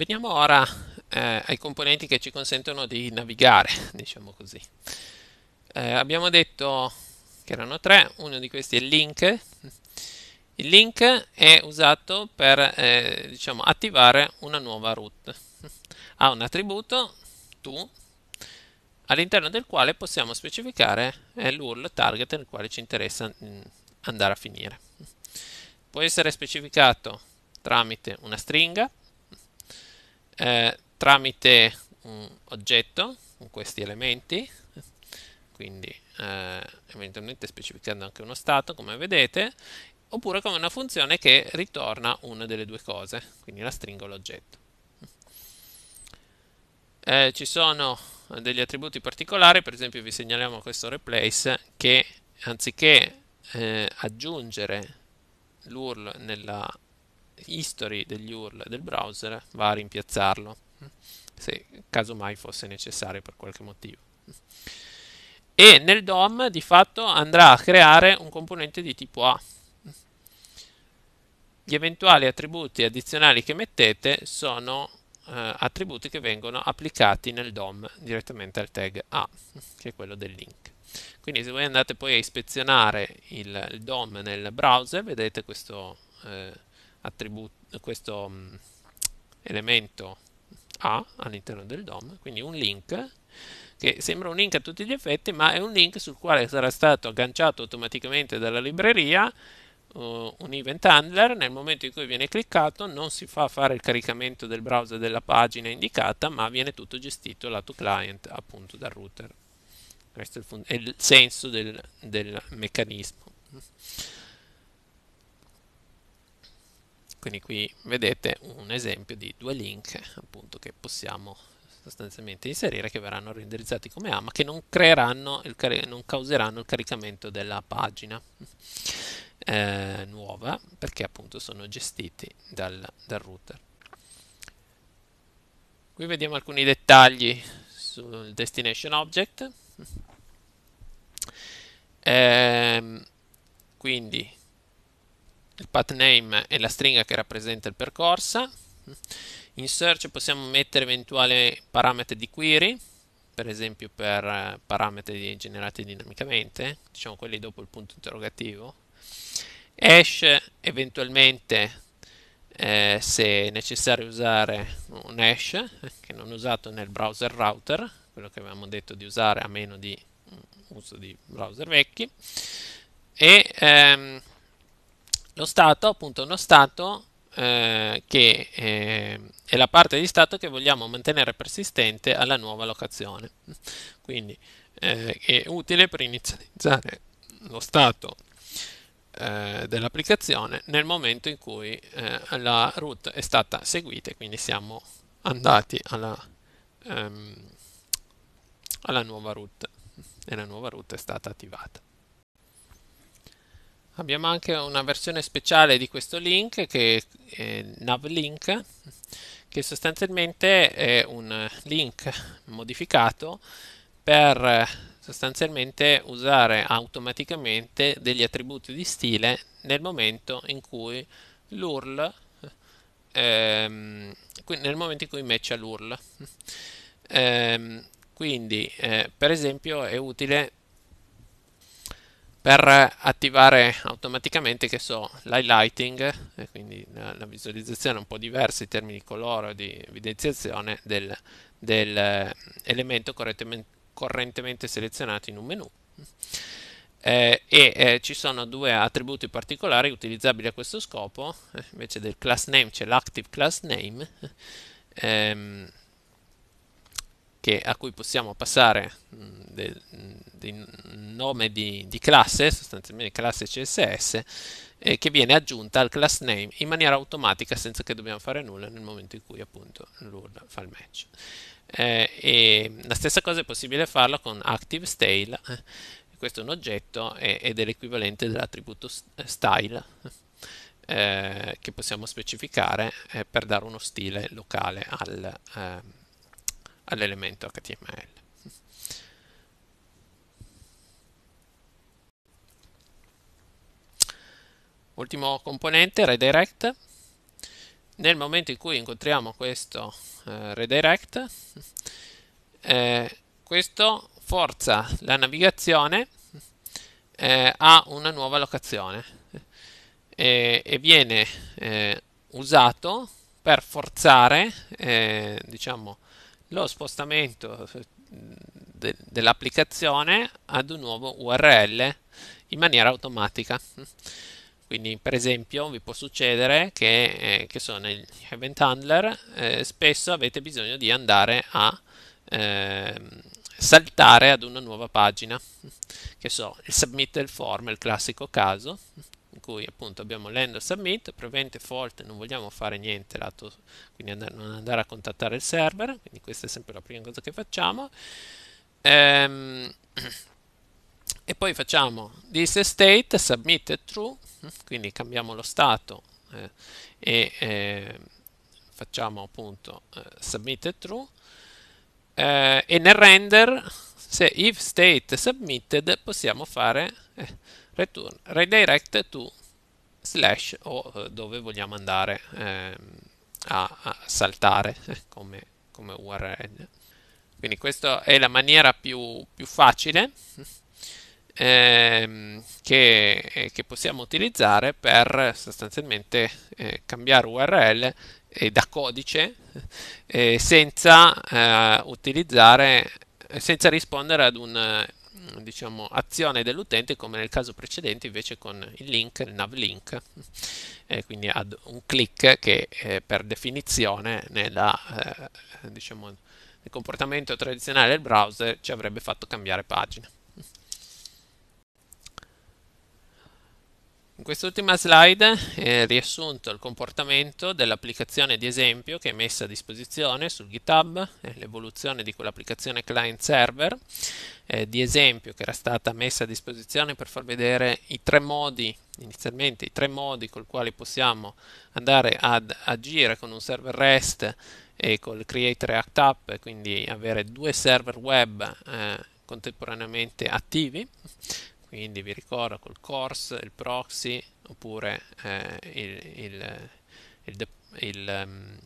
Veniamo ora eh, ai componenti che ci consentono di navigare, diciamo così. Eh, abbiamo detto che erano tre, uno di questi è il link. Il link è usato per eh, diciamo, attivare una nuova root. Ha un attributo tu, all'interno del quale possiamo specificare l'URL target nel quale ci interessa mm, andare a finire. Può essere specificato tramite una stringa eh, tramite un oggetto con questi elementi quindi eh, eventualmente specificando anche uno stato come vedete oppure come una funzione che ritorna una delle due cose quindi la stringa o l'oggetto eh, ci sono degli attributi particolari per esempio vi segnaliamo questo replace che anziché eh, aggiungere l'url nella history degli URL del browser va a rimpiazzarlo se casomai fosse necessario per qualche motivo e nel DOM di fatto andrà a creare un componente di tipo A gli eventuali attributi addizionali che mettete sono eh, attributi che vengono applicati nel DOM direttamente al tag A che è quello del link quindi se voi andate poi a ispezionare il, il DOM nel browser vedete questo eh, attributo questo mm, elemento A all'interno del DOM, quindi un link che sembra un link a tutti gli effetti, ma è un link sul quale sarà stato agganciato automaticamente dalla libreria uh, un event handler, nel momento in cui viene cliccato non si fa fare il caricamento del browser della pagina indicata, ma viene tutto gestito lato client appunto dal router. Questo è il, è il senso del, del meccanismo quindi qui vedete un esempio di due link appunto che possiamo sostanzialmente inserire che verranno renderizzati come A ma che non, il, non causeranno il caricamento della pagina eh, nuova perché appunto sono gestiti dal, dal, router qui vediamo alcuni dettagli sul destination object eh, quindi il path name è la stringa che rappresenta il percorso in search possiamo mettere eventuali parametri di query per esempio per eh, parametri generati dinamicamente diciamo quelli dopo il punto interrogativo hash eventualmente eh, se è necessario usare un hash che non è usato nel browser router quello che avevamo detto di usare a meno di mm, uso di browser vecchi e ehm, lo Stato, appunto, uno Stato eh, che eh, è la parte di Stato che vogliamo mantenere persistente alla nuova locazione. Quindi eh, è utile per inizializzare lo Stato eh, dell'applicazione nel momento in cui eh, la root è stata seguita e quindi siamo andati alla, ehm, alla nuova root e la nuova root è stata attivata abbiamo anche una versione speciale di questo link che è navlink che sostanzialmente è un link modificato per sostanzialmente usare automaticamente degli attributi di stile nel momento in cui l'URL ehm, nel momento in cui matcha l'URL ehm, quindi eh, per esempio è utile per attivare automaticamente che so l'highlighting quindi la, visualizzazione un po' diversa in termini di colore o di evidenziazione del, dell'elemento eh, correntemente, correntemente, selezionato in un menu eh, e eh, ci sono due attributi particolari utilizzabili a questo scopo eh, invece del class name c'è l'active class name ehm, che, a cui possiamo passare mm, del, mm, del nome di, di, classe, sostanzialmente classe CSS, eh, che viene aggiunta al class name in maniera automatica senza che dobbiamo fare nulla nel momento in cui appunto l'URL fa il match. Eh, e la stessa cosa è possibile farlo con active style, eh, questo è un oggetto ed è l'equivalente dell'attributo eh, style eh, che possiamo specificare eh, per dare uno stile locale al, ehm, all'elemento HTML. Ultimo componente, redirect. Nel momento in cui incontriamo questo eh, redirect, eh, questo forza la navigazione eh, a una nuova locazione e, e viene eh, usato per forzare, eh, diciamo, lo spostamento eh, de, dell'applicazione ad un nuovo URL in maniera automatica. Quindi per esempio vi può succedere che, eh, che sono gli event handler, eh, spesso avete bisogno di andare a eh, saltare ad una nuova pagina, che so, il submit del form è il classico caso, in cui appunto abbiamo l'end submit, prevent fault non vogliamo fare niente lato, quindi and non andare a contattare il server, quindi questa è sempre la prima cosa che facciamo. Ehm, e poi facciamo this state submitted true, quindi cambiamo lo stato eh, e eh, facciamo appunto eh, submitted true eh, e nel render se if state submitted possiamo fare eh, return redirect to slash o eh, dove vogliamo andare eh, a, a, saltare come, come, URL. Quindi questa è la maniera più, più facile ehm, eh, che, che, possiamo utilizzare per sostanzialmente eh, cambiare URL da codice senza eh, utilizzare senza rispondere ad un Mm, diciamo, azione dell'utente come nel caso precedente invece con il link, il nav link, eh, quindi ad un click che eh, per definizione nella, eh, diciamo, nel comportamento tradizionale del browser ci avrebbe fatto cambiare pagina. In quest'ultima slide è eh, riassunto il comportamento dell'applicazione di esempio che è messa a disposizione sul GitHub, eh, l'evoluzione di quell'applicazione client server eh, di esempio che era stata messa a disposizione per far vedere i tre modi, inizialmente i tre modi con i quali possiamo andare ad agire con un server REST e col Create React App, quindi avere due server web eh, contemporaneamente attivi quindi vi ricordo col course, il proxy oppure eh, il, il, il, il, ehm,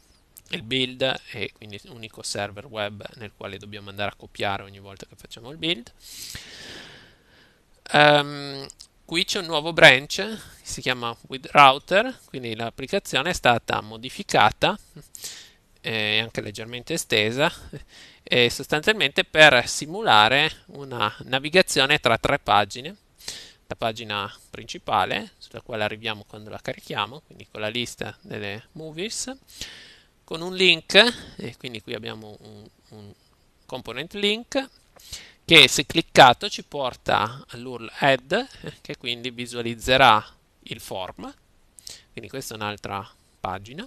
il build e quindi l'unico server web nel quale dobbiamo andare a copiare ogni volta che facciamo il build. Um, qui c'è un nuovo branch che si chiama with router, quindi l'applicazione è stata modificata e eh, anche leggermente estesa eh, sostanzialmente per simulare una navigazione tra tre pagine la pagina principale sulla quale arriviamo quando la carichiamo quindi con la lista delle movies con un link e quindi qui abbiamo un, un component link che se cliccato ci porta all'URL add che quindi visualizzerà il form quindi questa è un'altra pagina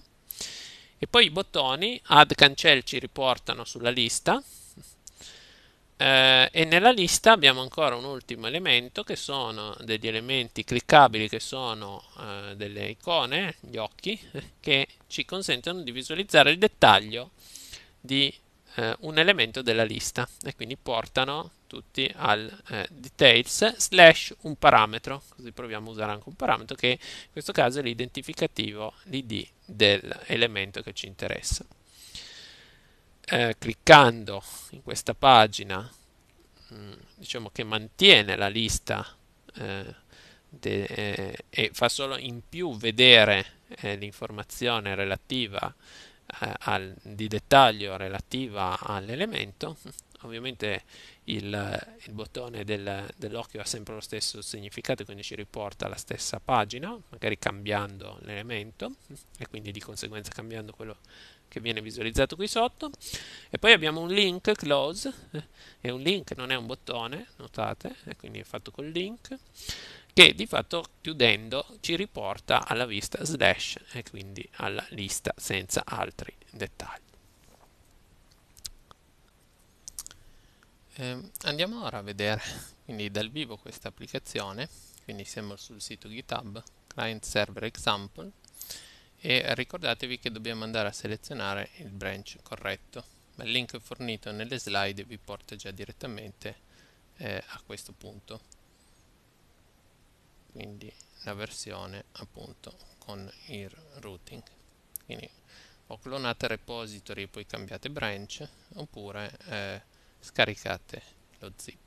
e poi i bottoni add cancel ci riportano sulla lista eh, e nella lista abbiamo ancora un ultimo elemento che sono degli elementi cliccabili che sono eh, delle icone, gli occhi, che ci consentono di visualizzare il dettaglio di eh, un elemento della lista e quindi portano tutti al eh, details slash un parametro, così proviamo a usare anche un parametro che in questo caso è l'identificativo, l'id dell'elemento che ci interessa. Eh, cliccando in questa pagina mm, diciamo che mantiene la lista eh, de, eh, e fa solo in più vedere eh, l'informazione relativa eh, al, di dettaglio relativa all'elemento ovviamente il, il bottone del, dell'occhio ha sempre lo stesso significato, quindi ci riporta alla stessa pagina, magari cambiando l'elemento e quindi di conseguenza cambiando quello che viene visualizzato qui sotto. E poi abbiamo un link close, è eh, un link, non è un bottone, notate, e eh, quindi è fatto col link che di fatto chiudendo ci riporta alla vista slash e quindi alla lista senza altri dettagli. Eh, andiamo ora a vedere quindi dal vivo questa applicazione, quindi siamo sul sito GitHub, client server example, e ricordatevi che dobbiamo andare a selezionare il branch corretto, ma il link fornito nelle slide vi porta già direttamente eh, a questo punto, quindi la versione appunto con il routing. Quindi o clonate repository e poi cambiate branch, oppure... Eh, scaricate lo zip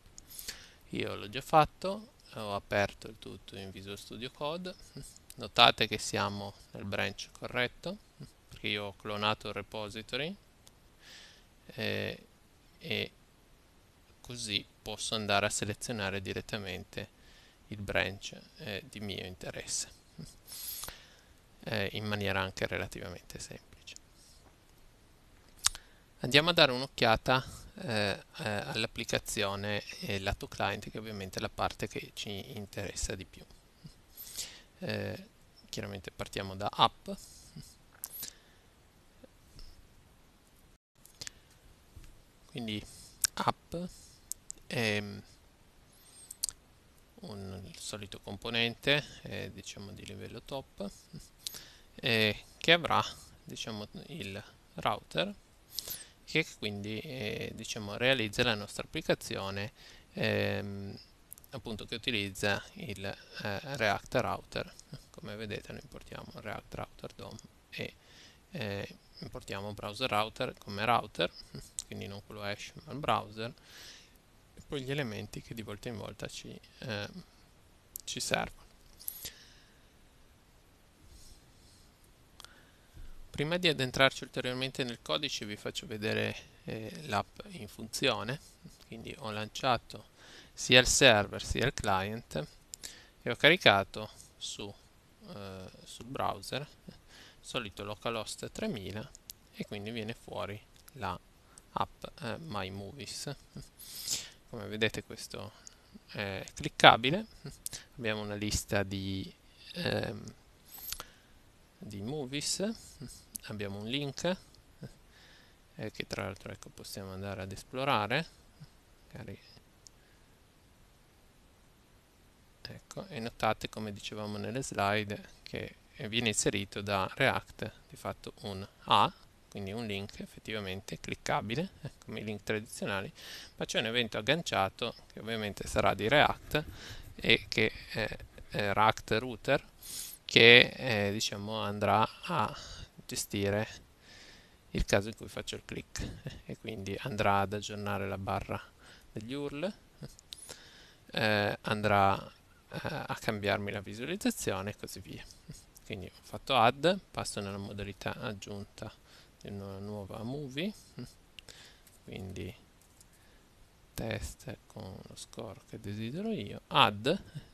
io l'ho già fatto ho aperto il tutto in Visual Studio Code notate che siamo nel branch corretto perché io ho clonato il repository eh, e così posso andare a selezionare direttamente il branch eh, di mio interesse eh, in maniera anche relativamente semplice andiamo a dare un'occhiata eh, eh all'applicazione eh, lato client che ovviamente è la parte che ci interessa di più eh, chiaramente partiamo da app quindi app è un solito componente eh, diciamo di livello top eh, che avrà diciamo il router che quindi eh, diciamo, realizza la nostra applicazione ehm, appunto che utilizza il eh, React Router come vedete noi importiamo React Router DOM e eh, importiamo browser router come router quindi non quello hash ma il browser e poi gli elementi che di volta in volta ci, eh, ci servono Prima di addentrarci ulteriormente nel codice vi faccio vedere eh, l'app in funzione, quindi ho lanciato sia il server sia il client e ho caricato su, eh, sul browser solito localhost 3000 e quindi viene fuori la app eh, My Movies. Come vedete questo è cliccabile, abbiamo una lista di... Ehm, di movies abbiamo un link eh, che tra l'altro ecco, possiamo andare ad esplorare magari ecco, e notate come dicevamo nelle slide che viene inserito da React di fatto un A quindi un link effettivamente cliccabile eh, come i link tradizionali ma c'è un evento agganciato che ovviamente sarà di React e che è React Router che eh, diciamo andrà a gestire il caso in cui faccio il click e quindi andrà ad aggiornare la barra degli URL eh, andrà eh, a cambiarmi la visualizzazione e così via quindi ho fatto add passo nella modalità aggiunta di una nuova movie quindi test con lo score che desidero io add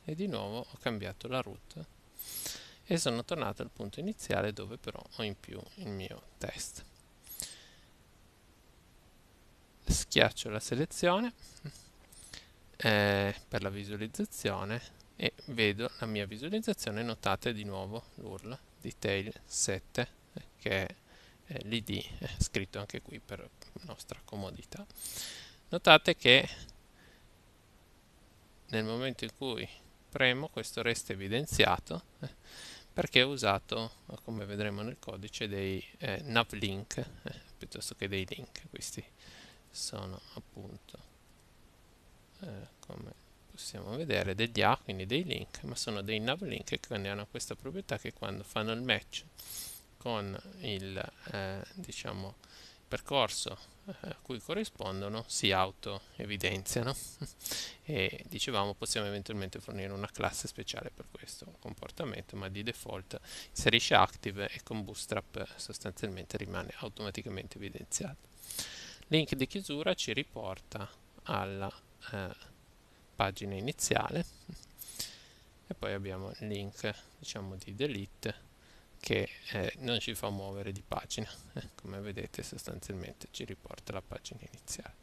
e di nuovo ho cambiato la route e sono tornato al punto iniziale dove però ho in più il mio test. Schiaccio la selezione eh, per la visualizzazione e vedo la mia visualizzazione, notate di nuovo l'URL detail 7 eh, che è eh, l'id è eh, scritto anche qui per nostra comodità. Notate che nel momento in cui premo questo resta evidenziato eh, perché ho usato, come vedremo nel codice, dei eh, navlink eh, piuttosto che dei link. Questi sono appunto, eh, come possiamo vedere, degli A, quindi dei link, ma sono dei navlink che hanno questa proprietà che quando fanno il match con il, eh, diciamo, percorso eh, a cui corrispondono si auto-evidenziano e dicevamo possiamo eventualmente fornire una classe speciale per questo comportamento ma di default inserisce active e con bootstrap sostanzialmente rimane automaticamente evidenziato link di chiusura ci riporta alla eh, pagina iniziale e poi abbiamo il link diciamo di delete che eh, non ci fa muovere di pagina eh, come vedete sostanzialmente ci riporta la pagina iniziale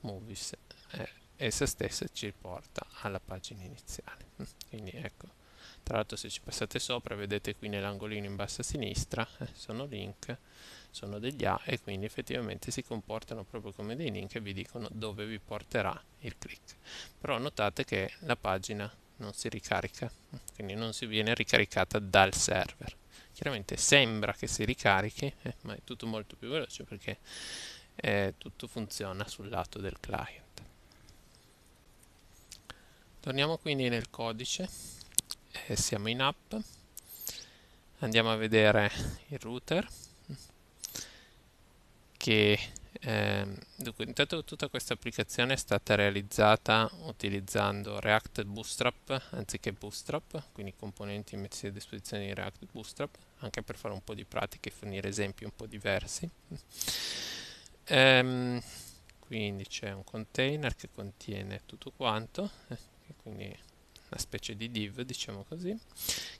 movies eh, essa stessa ci riporta alla pagina iniziale mm, quindi ecco tra l'altro se ci passate sopra vedete qui nell'angolino in basso a sinistra eh, sono link sono degli A e quindi effettivamente si comportano proprio come dei link e vi dicono dove vi porterà il click però notate che la pagina non si ricarica mm, quindi non si viene ricaricata dal server chiaramente sembra che si ricarichi eh, ma è tutto molto più veloce perché eh, tutto funziona sul lato del client torniamo quindi nel codice eh, siamo in app andiamo a vedere il router che eh, dunque intanto tutta questa applicazione è stata realizzata utilizzando React Bootstrap anziché Bootstrap quindi componenti messi a disposizione di React Bootstrap anche per fare un po' di pratica e fornire esempi un po' diversi. Ehm, quindi c'è un container che contiene tutto quanto, eh, quindi una specie di div, diciamo così,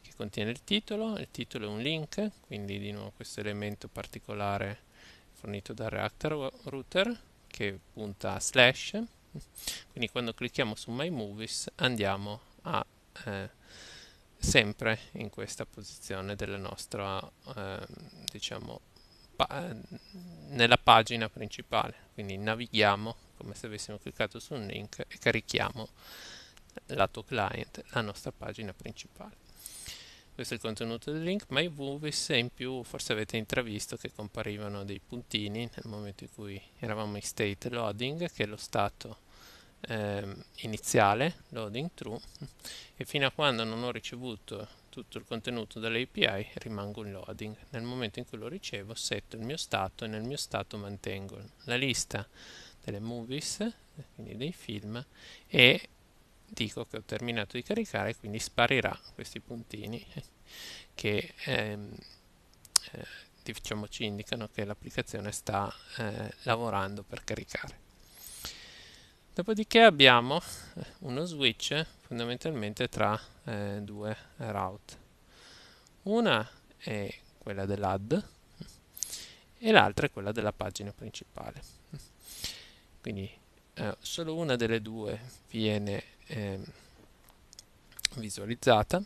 che contiene il titolo, il titolo è un link, quindi di nuovo questo elemento particolare fornito dal Reactor Router che punta a slash, quindi quando clicchiamo su My Movies andiamo a eh, sempre in questa posizione della nostra eh, diciamo pa nella pagina principale quindi navighiamo come se avessimo cliccato su un link e carichiamo lato client la nostra pagina principale questo è il contenuto del link my movies e in più forse avete intravisto che comparivano dei puntini nel momento in cui eravamo in state loading che è lo stato eh, iniziale, loading true, e fino a quando non ho ricevuto tutto il contenuto dall'API rimango in loading. Nel momento in cui lo ricevo setto il mio stato e nel mio stato mantengo la lista delle movies, quindi dei film, e dico che ho terminato di caricare, quindi sparirà questi puntini che ehm, eh, diciamo ci indicano che l'applicazione sta eh, lavorando per caricare. Dopodiché abbiamo eh, uno switch fondamentalmente tra eh, due route. Una è quella dell'add e l'altra è quella della pagina principale. Quindi eh, solo una delle due viene ehm, eh, visualizzata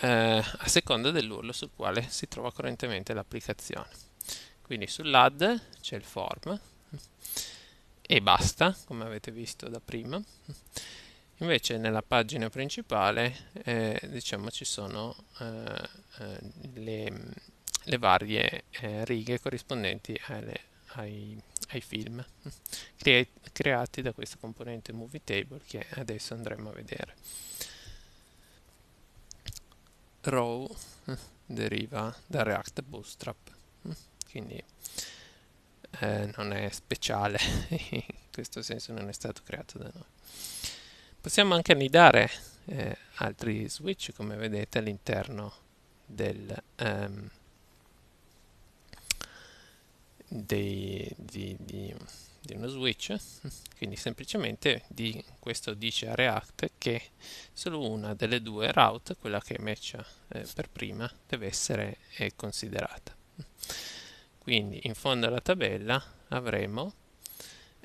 a seconda dell'URL sul quale si trova correntemente l'applicazione. Quindi sull'add c'è il form e basta, come avete visto da prima. Invece nella pagina principale eh, diciamo, ci sono eh, eh, le, le, varie eh, righe corrispondenti alle, ai, ai, film crea creati da questa componente movie table che adesso andremo a vedere. Row deriva da React Bootstrap, quindi eh, non è speciale, in questo senso non è stato creato da noi. Possiamo anche annidare eh, altri switch, come vedete, all'interno del, um, dei, di, di, di, uno switch. Quindi semplicemente di, questo dice a React che solo una delle due route, quella che matcha eh, per prima, deve essere eh, considerata quindi in fondo alla tabella avremo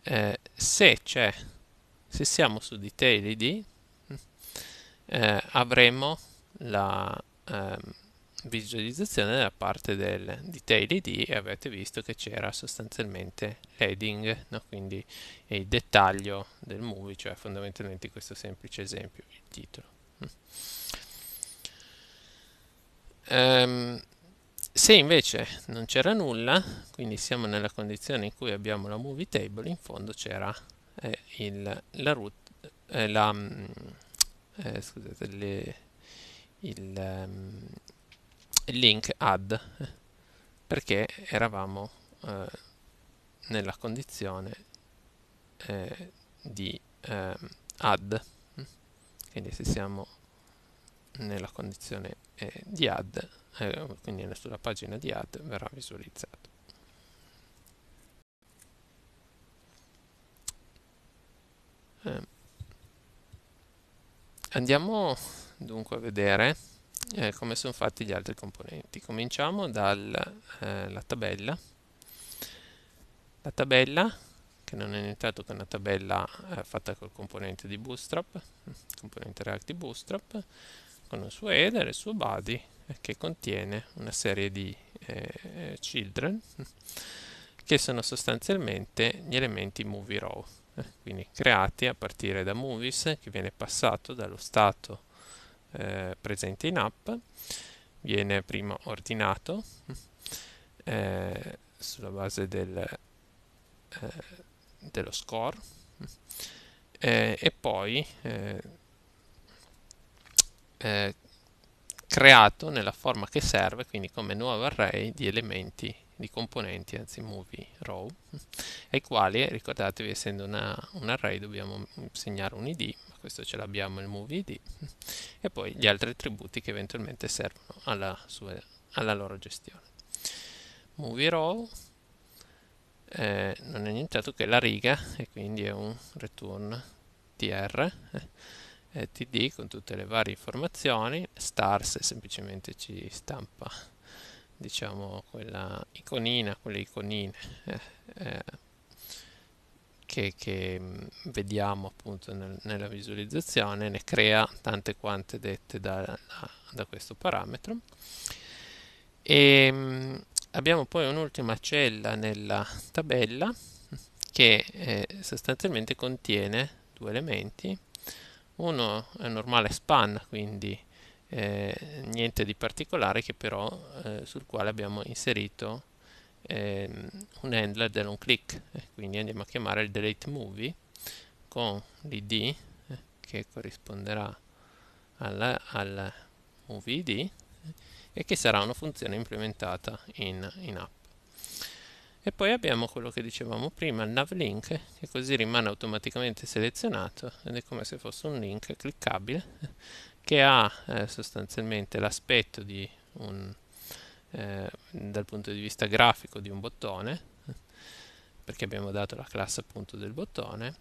eh, se c'è se siamo su detail id eh, avremo la eh, visualizzazione della parte del detail id e avete visto che c'era sostanzialmente l'heading no? quindi il dettaglio del movie cioè fondamentalmente in questo semplice esempio il titolo mm. Ehm, se invece non c'era nulla, quindi siamo nella condizione in cui abbiamo la movie table, in fondo c'era eh, il, la root, eh, la, mm, eh, scusate, le, il, um, link add, perché eravamo eh, nella condizione eh, di eh, add, quindi se siamo nella condizione di add eh, quindi sulla pagina di ad verrà visualizzato. Eh. Andiamo dunque a vedere eh, come sono fatti gli altri componenti. Cominciamo dalla eh, tabella. La tabella, che non è nient'altro che una tabella eh, fatta col componente di Bootstrap, mm, componente React di Bootstrap, con il suo header, il suo body che contiene una serie di eh, children che sono sostanzialmente gli elementi movie raw, eh, quindi creati a partire da movies che viene passato dallo stato eh, presente in app, viene prima ordinato eh, sulla base del, eh, dello score eh, e poi creato nella forma che serve, quindi come nuovo array di elementi, di componenti, anzi movie row, ai quali, ricordatevi, essendo una, un array dobbiamo segnare un id, questo ce l'abbiamo il movie id, e poi gli altri attributi che eventualmente servono alla, sua, alla loro gestione. Movie row eh, non è nient'altro che la riga, e quindi è un return tr, eh, eh, td con tutte le varie informazioni stars semplicemente ci stampa diciamo quella iconina quelle iconine eh, eh che, che, mm, vediamo appunto nel, nella visualizzazione ne crea tante quante dette da, da, da questo parametro e mm, abbiamo poi un'ultima cella nella tabella che eh, sostanzialmente contiene due elementi uno è normale span, quindi eh, niente di particolare che però eh, sul quale abbiamo inserito eh, un handler dell'on click. Eh, quindi andiamo a chiamare il delete movie con l'id eh, che corrisponderà al movie id eh, e che sarà una funzione implementata in, in app. E poi abbiamo quello che dicevamo prima, il nav link, che così rimane automaticamente selezionato ed è come se fosse un link cliccabile che ha eh, sostanzialmente l'aspetto di un, eh, dal punto di vista grafico di un bottone, perché abbiamo dato la classe appunto del bottone,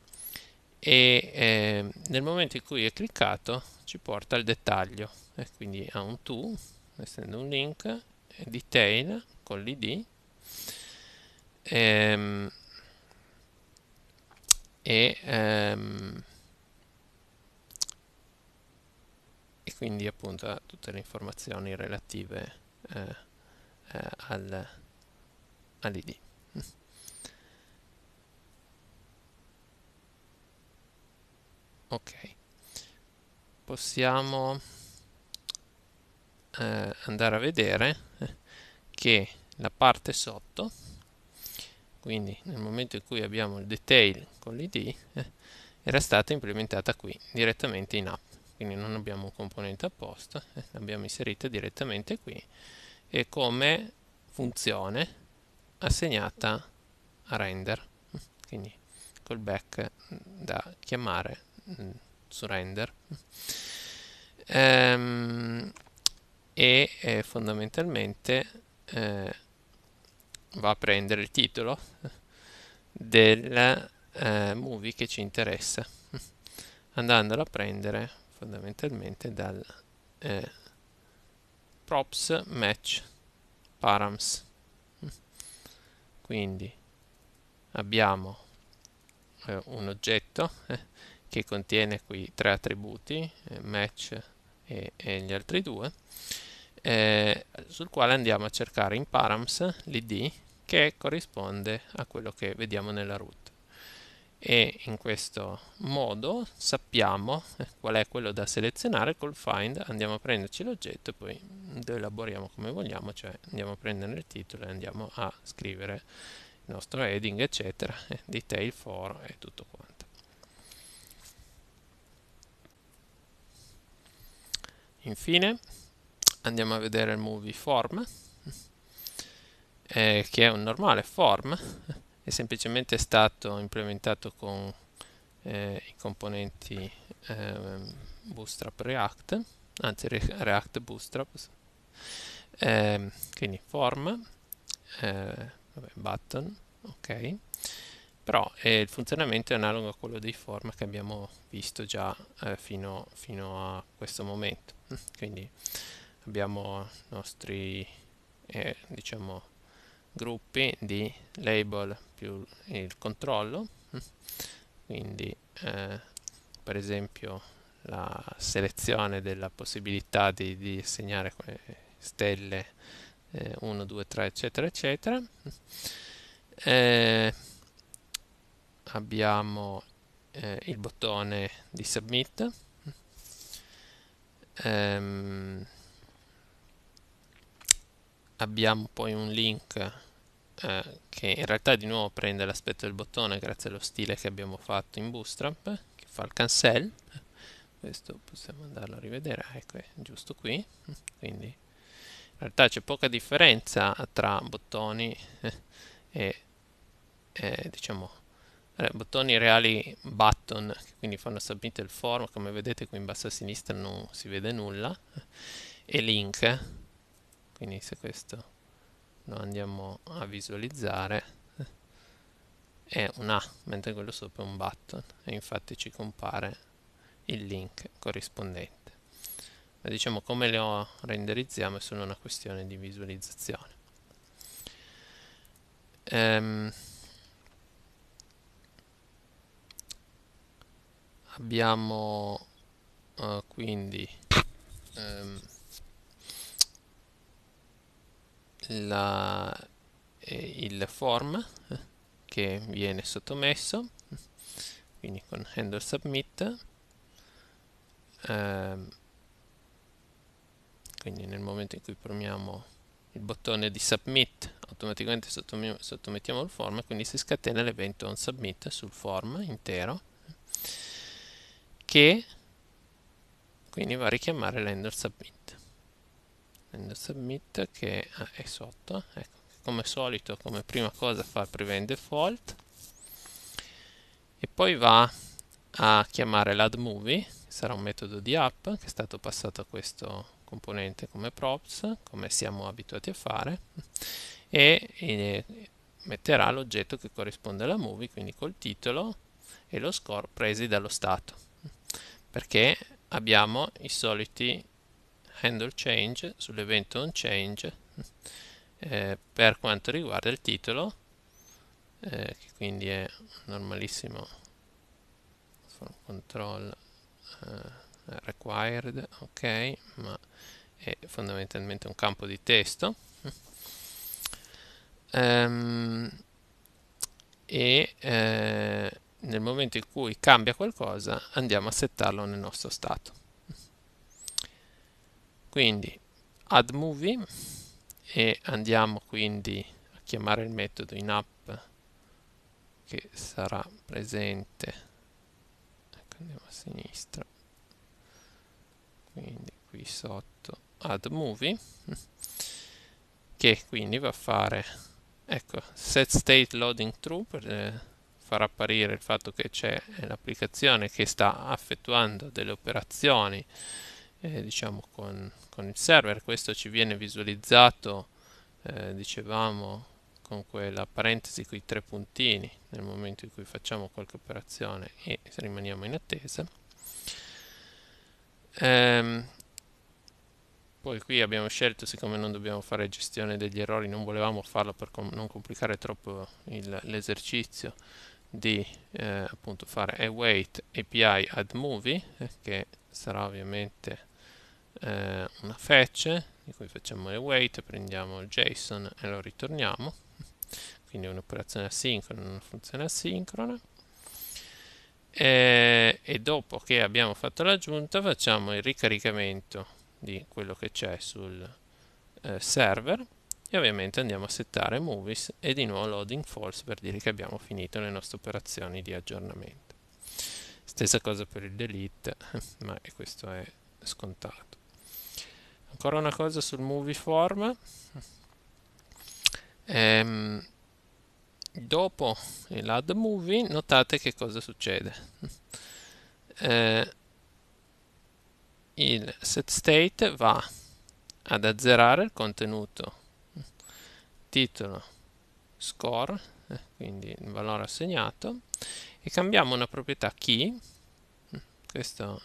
e eh, nel momento in cui è cliccato ci porta al dettaglio, quindi a un to, essendo un link, detail con l'id ehm, e, ehm, e, quindi appunto tutte le informazioni relative eh, eh, al, all'id. ok possiamo eh, andare a vedere che la parte sotto quindi nel momento in cui abbiamo il detail con l'id eh, era stata implementata qui direttamente in app quindi non abbiamo un componente apposta eh, l'abbiamo inserita direttamente qui e come funzione assegnata a render quindi col back mm, da chiamare mm, su render ehm, e eh, fondamentalmente eh, va a prendere il titolo del eh, movie che ci interessa andandolo a prendere fondamentalmente dal eh, props match params quindi abbiamo eh, un oggetto eh, che contiene qui tre attributi eh, match e, e gli altri due eh, sul quale andiamo a cercare in params l'id che corrisponde a quello che vediamo nella root e in questo modo sappiamo eh, qual è quello da selezionare col find andiamo a prenderci l'oggetto e poi lo elaboriamo come vogliamo cioè andiamo a prendere il titolo e andiamo a scrivere il nostro heading eccetera eh, detail for e tutto quanto infine andiamo a vedere il movie form eh, che è un normale form, è semplicemente stato implementato con eh, i componenti ehm, Bootstrap React, anzi React Bootstrap, ehm, quindi form, eh, vabbè, button, ok, però eh, il funzionamento è analogo a quello dei form che abbiamo visto già eh, fino, fino, a questo momento quindi abbiamo i nostri eh, diciamo gruppi di label più il controllo mm. quindi eh, per esempio la selezione della possibilità di, di segnare stelle 1, 2, 3 eccetera eccetera mm. eh, abbiamo eh, il bottone di submit mm. ehm, abbiamo poi un link eh, che in realtà di nuovo prende l'aspetto del bottone grazie allo stile che abbiamo fatto in Bootstrap, che fa il cancel, questo possiamo andarlo a rivedere, ecco, è giusto qui, quindi in realtà c'è poca differenza tra bottoni e, e diciamo bottoni reali button che quindi fanno submit il form come vedete qui in basso a sinistra non si vede nulla e link quindi se questo lo andiamo a visualizzare è un A mentre quello sopra è un button e infatti ci compare il link corrispondente ma diciamo come lo renderizziamo è solo una questione di visualizzazione ehm, abbiamo eh, quindi ehm, la, eh, il form eh, che viene sottomesso quindi con handle submit ehm, quindi nel momento in cui premiamo il bottone di submit automaticamente sottomettiamo il form quindi si scatena l'evento on submit sul form intero che quindi va a richiamare l'handle submit and submit che ah, è sotto ecco, come solito come prima cosa fa prevent default e poi va a chiamare l'add movie che sarà un metodo di app che è stato passato a questo componente come props come siamo abituati a fare e, e metterà l'oggetto che corrisponde alla movie quindi col titolo e lo score presi dallo stato perché abbiamo i soliti handle change sull'evento on change eh, per quanto riguarda il titolo eh, che quindi è normalissimo form control eh, required ok ma è fondamentalmente un campo di testo um, e eh, nel momento in cui cambia qualcosa andiamo a settarlo nel nostro stato quindi add movie e andiamo quindi a chiamare il metodo in app che sarà presente ecco, andiamo a sinistra quindi qui sotto add movie che quindi va a fare ecco set state loading true eh, per far apparire il fatto che c'è l'applicazione che sta effettuando delle operazioni eh, diciamo con, con, il server questo ci viene visualizzato eh, dicevamo con quella parentesi con i tre puntini nel momento in cui facciamo qualche operazione e rimaniamo in attesa ehm, poi qui abbiamo scelto siccome non dobbiamo fare gestione degli errori non volevamo farlo per com non complicare troppo l'esercizio di eh, appunto fare await api add movie eh, che sarà ovviamente eh, una fece di cui facciamo le wait, prendiamo il JSON e lo ritorniamo. Quindi un'operazione asincrona, una funzione asincrona. E, e dopo che abbiamo fatto l'aggiunta facciamo il ricaricamento di quello che c'è sul eh, server e ovviamente andiamo a settare movies e di nuovo loading false per dire che abbiamo finito le nostre operazioni di aggiornamento. Stessa cosa per il delete, ma questo è scontato ancora una cosa sul movie form ehm, dopo l'add movie notate che cosa succede eh, il set state va ad azzerare il contenuto titolo score eh, quindi il valore assegnato e cambiamo una proprietà key questo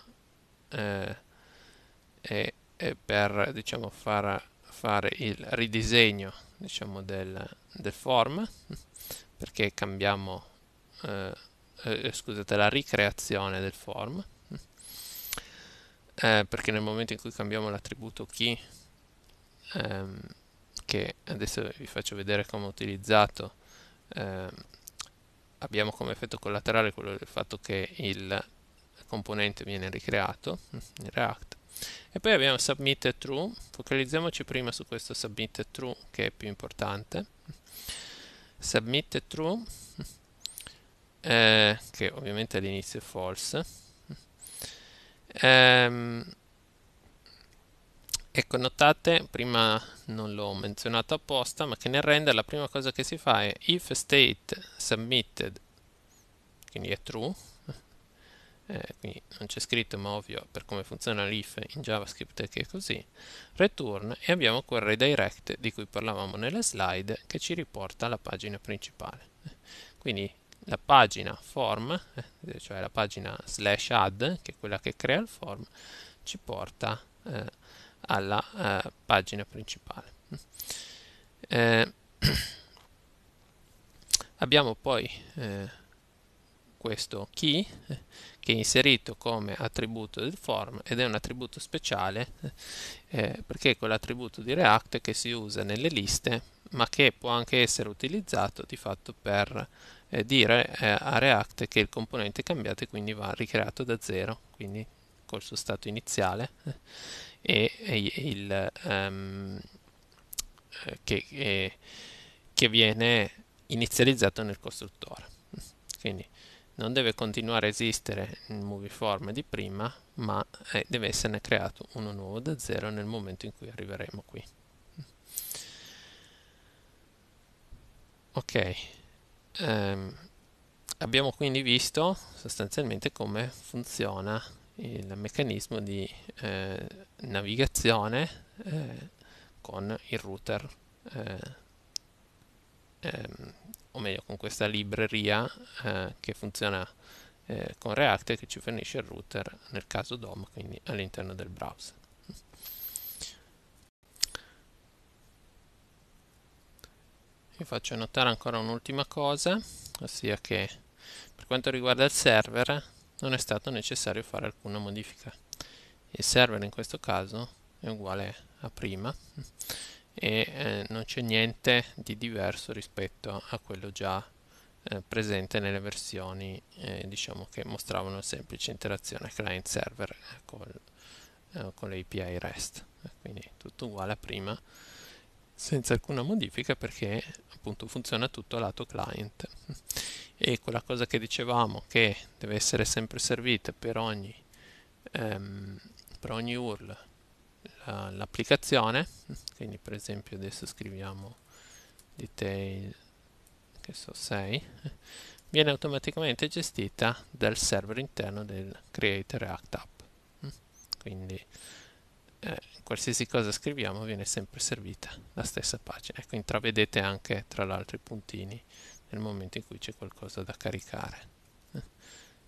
eh, è eh, per diciamo, far, fare il ridisegno diciamo, del, del, form perché cambiamo eh, eh, scusate, la ricreazione del form eh, perché nel momento in cui cambiamo l'attributo key ehm, che adesso vi faccio vedere come ho utilizzato ehm, abbiamo come effetto collaterale quello del fatto che il componente viene ricreato in React e poi abbiamo submit true focalizziamoci prima su questo submit true che è più importante submit true eh, che ovviamente all'inizio è false ehm, ecco notate prima non l'ho menzionato apposta ma che nel render la prima cosa che si fa è if state submitted quindi è true eh, quindi non c'è scritto ma ovvio per come funziona l'if in JavaScript che è così, return e abbiamo quel redirect di cui parlavamo nelle slide che ci riporta alla pagina principale. Quindi la pagina form, eh, cioè la pagina slash add, che è quella che crea il form, ci porta eh, alla eh, pagina principale. Eh, abbiamo poi questo key che è inserito come attributo del form ed è un attributo speciale eh, perché è quell'attributo di React che si usa nelle liste ma che può anche essere utilizzato di fatto per eh, dire eh, a React che il componente è cambiato e quindi va ricreato da zero, quindi col suo stato iniziale e, e il, um, che, e, che, viene inizializzato nel costruttore. Quindi non deve continuare a esistere il movieform di prima ma eh, deve esserne creato uno nuovo da zero nel momento in cui arriveremo qui ok um, abbiamo quindi visto sostanzialmente come funziona il meccanismo di eh, navigazione eh, con il router eh, ehm, o meglio con questa libreria eh, che funziona eh, con React e che ci fornisce il router nel caso DOM, quindi all'interno del browser. Vi faccio notare ancora un'ultima cosa, ossia che per quanto riguarda il server non è stato necessario fare alcuna modifica. Il server in questo caso è uguale a prima e eh, non c'è niente di diverso rispetto a quello già eh, presente nelle versioni eh, diciamo che mostravano semplice interazione client server eh, col, eh, con l'API REST eh, quindi tutto uguale a prima senza alcuna modifica perché appunto funziona tutto lato client e quella cosa che dicevamo che deve essere sempre servita per ogni, ehm, per ogni URL l'applicazione quindi per esempio adesso scriviamo detail che so 6 viene automaticamente gestita dal server interno del create react app quindi eh, qualsiasi cosa scriviamo viene sempre servita la stessa pagina ecco intravedete anche tra l'altro i puntini nel momento in cui c'è qualcosa da caricare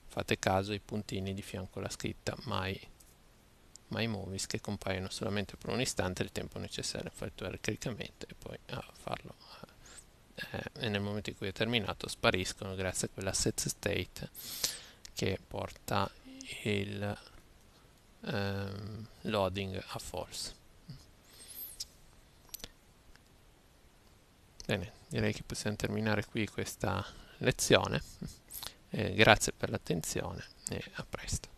fate caso ai puntini di fianco alla scritta mai My Movies che compaiono solamente per un istante il tempo necessario a effettuare il caricamento e poi a farlo eh, e nel momento in cui è terminato spariscono grazie a quella set state che porta il ehm, loading a false bene direi che possiamo terminare qui questa lezione eh, grazie per l'attenzione e a presto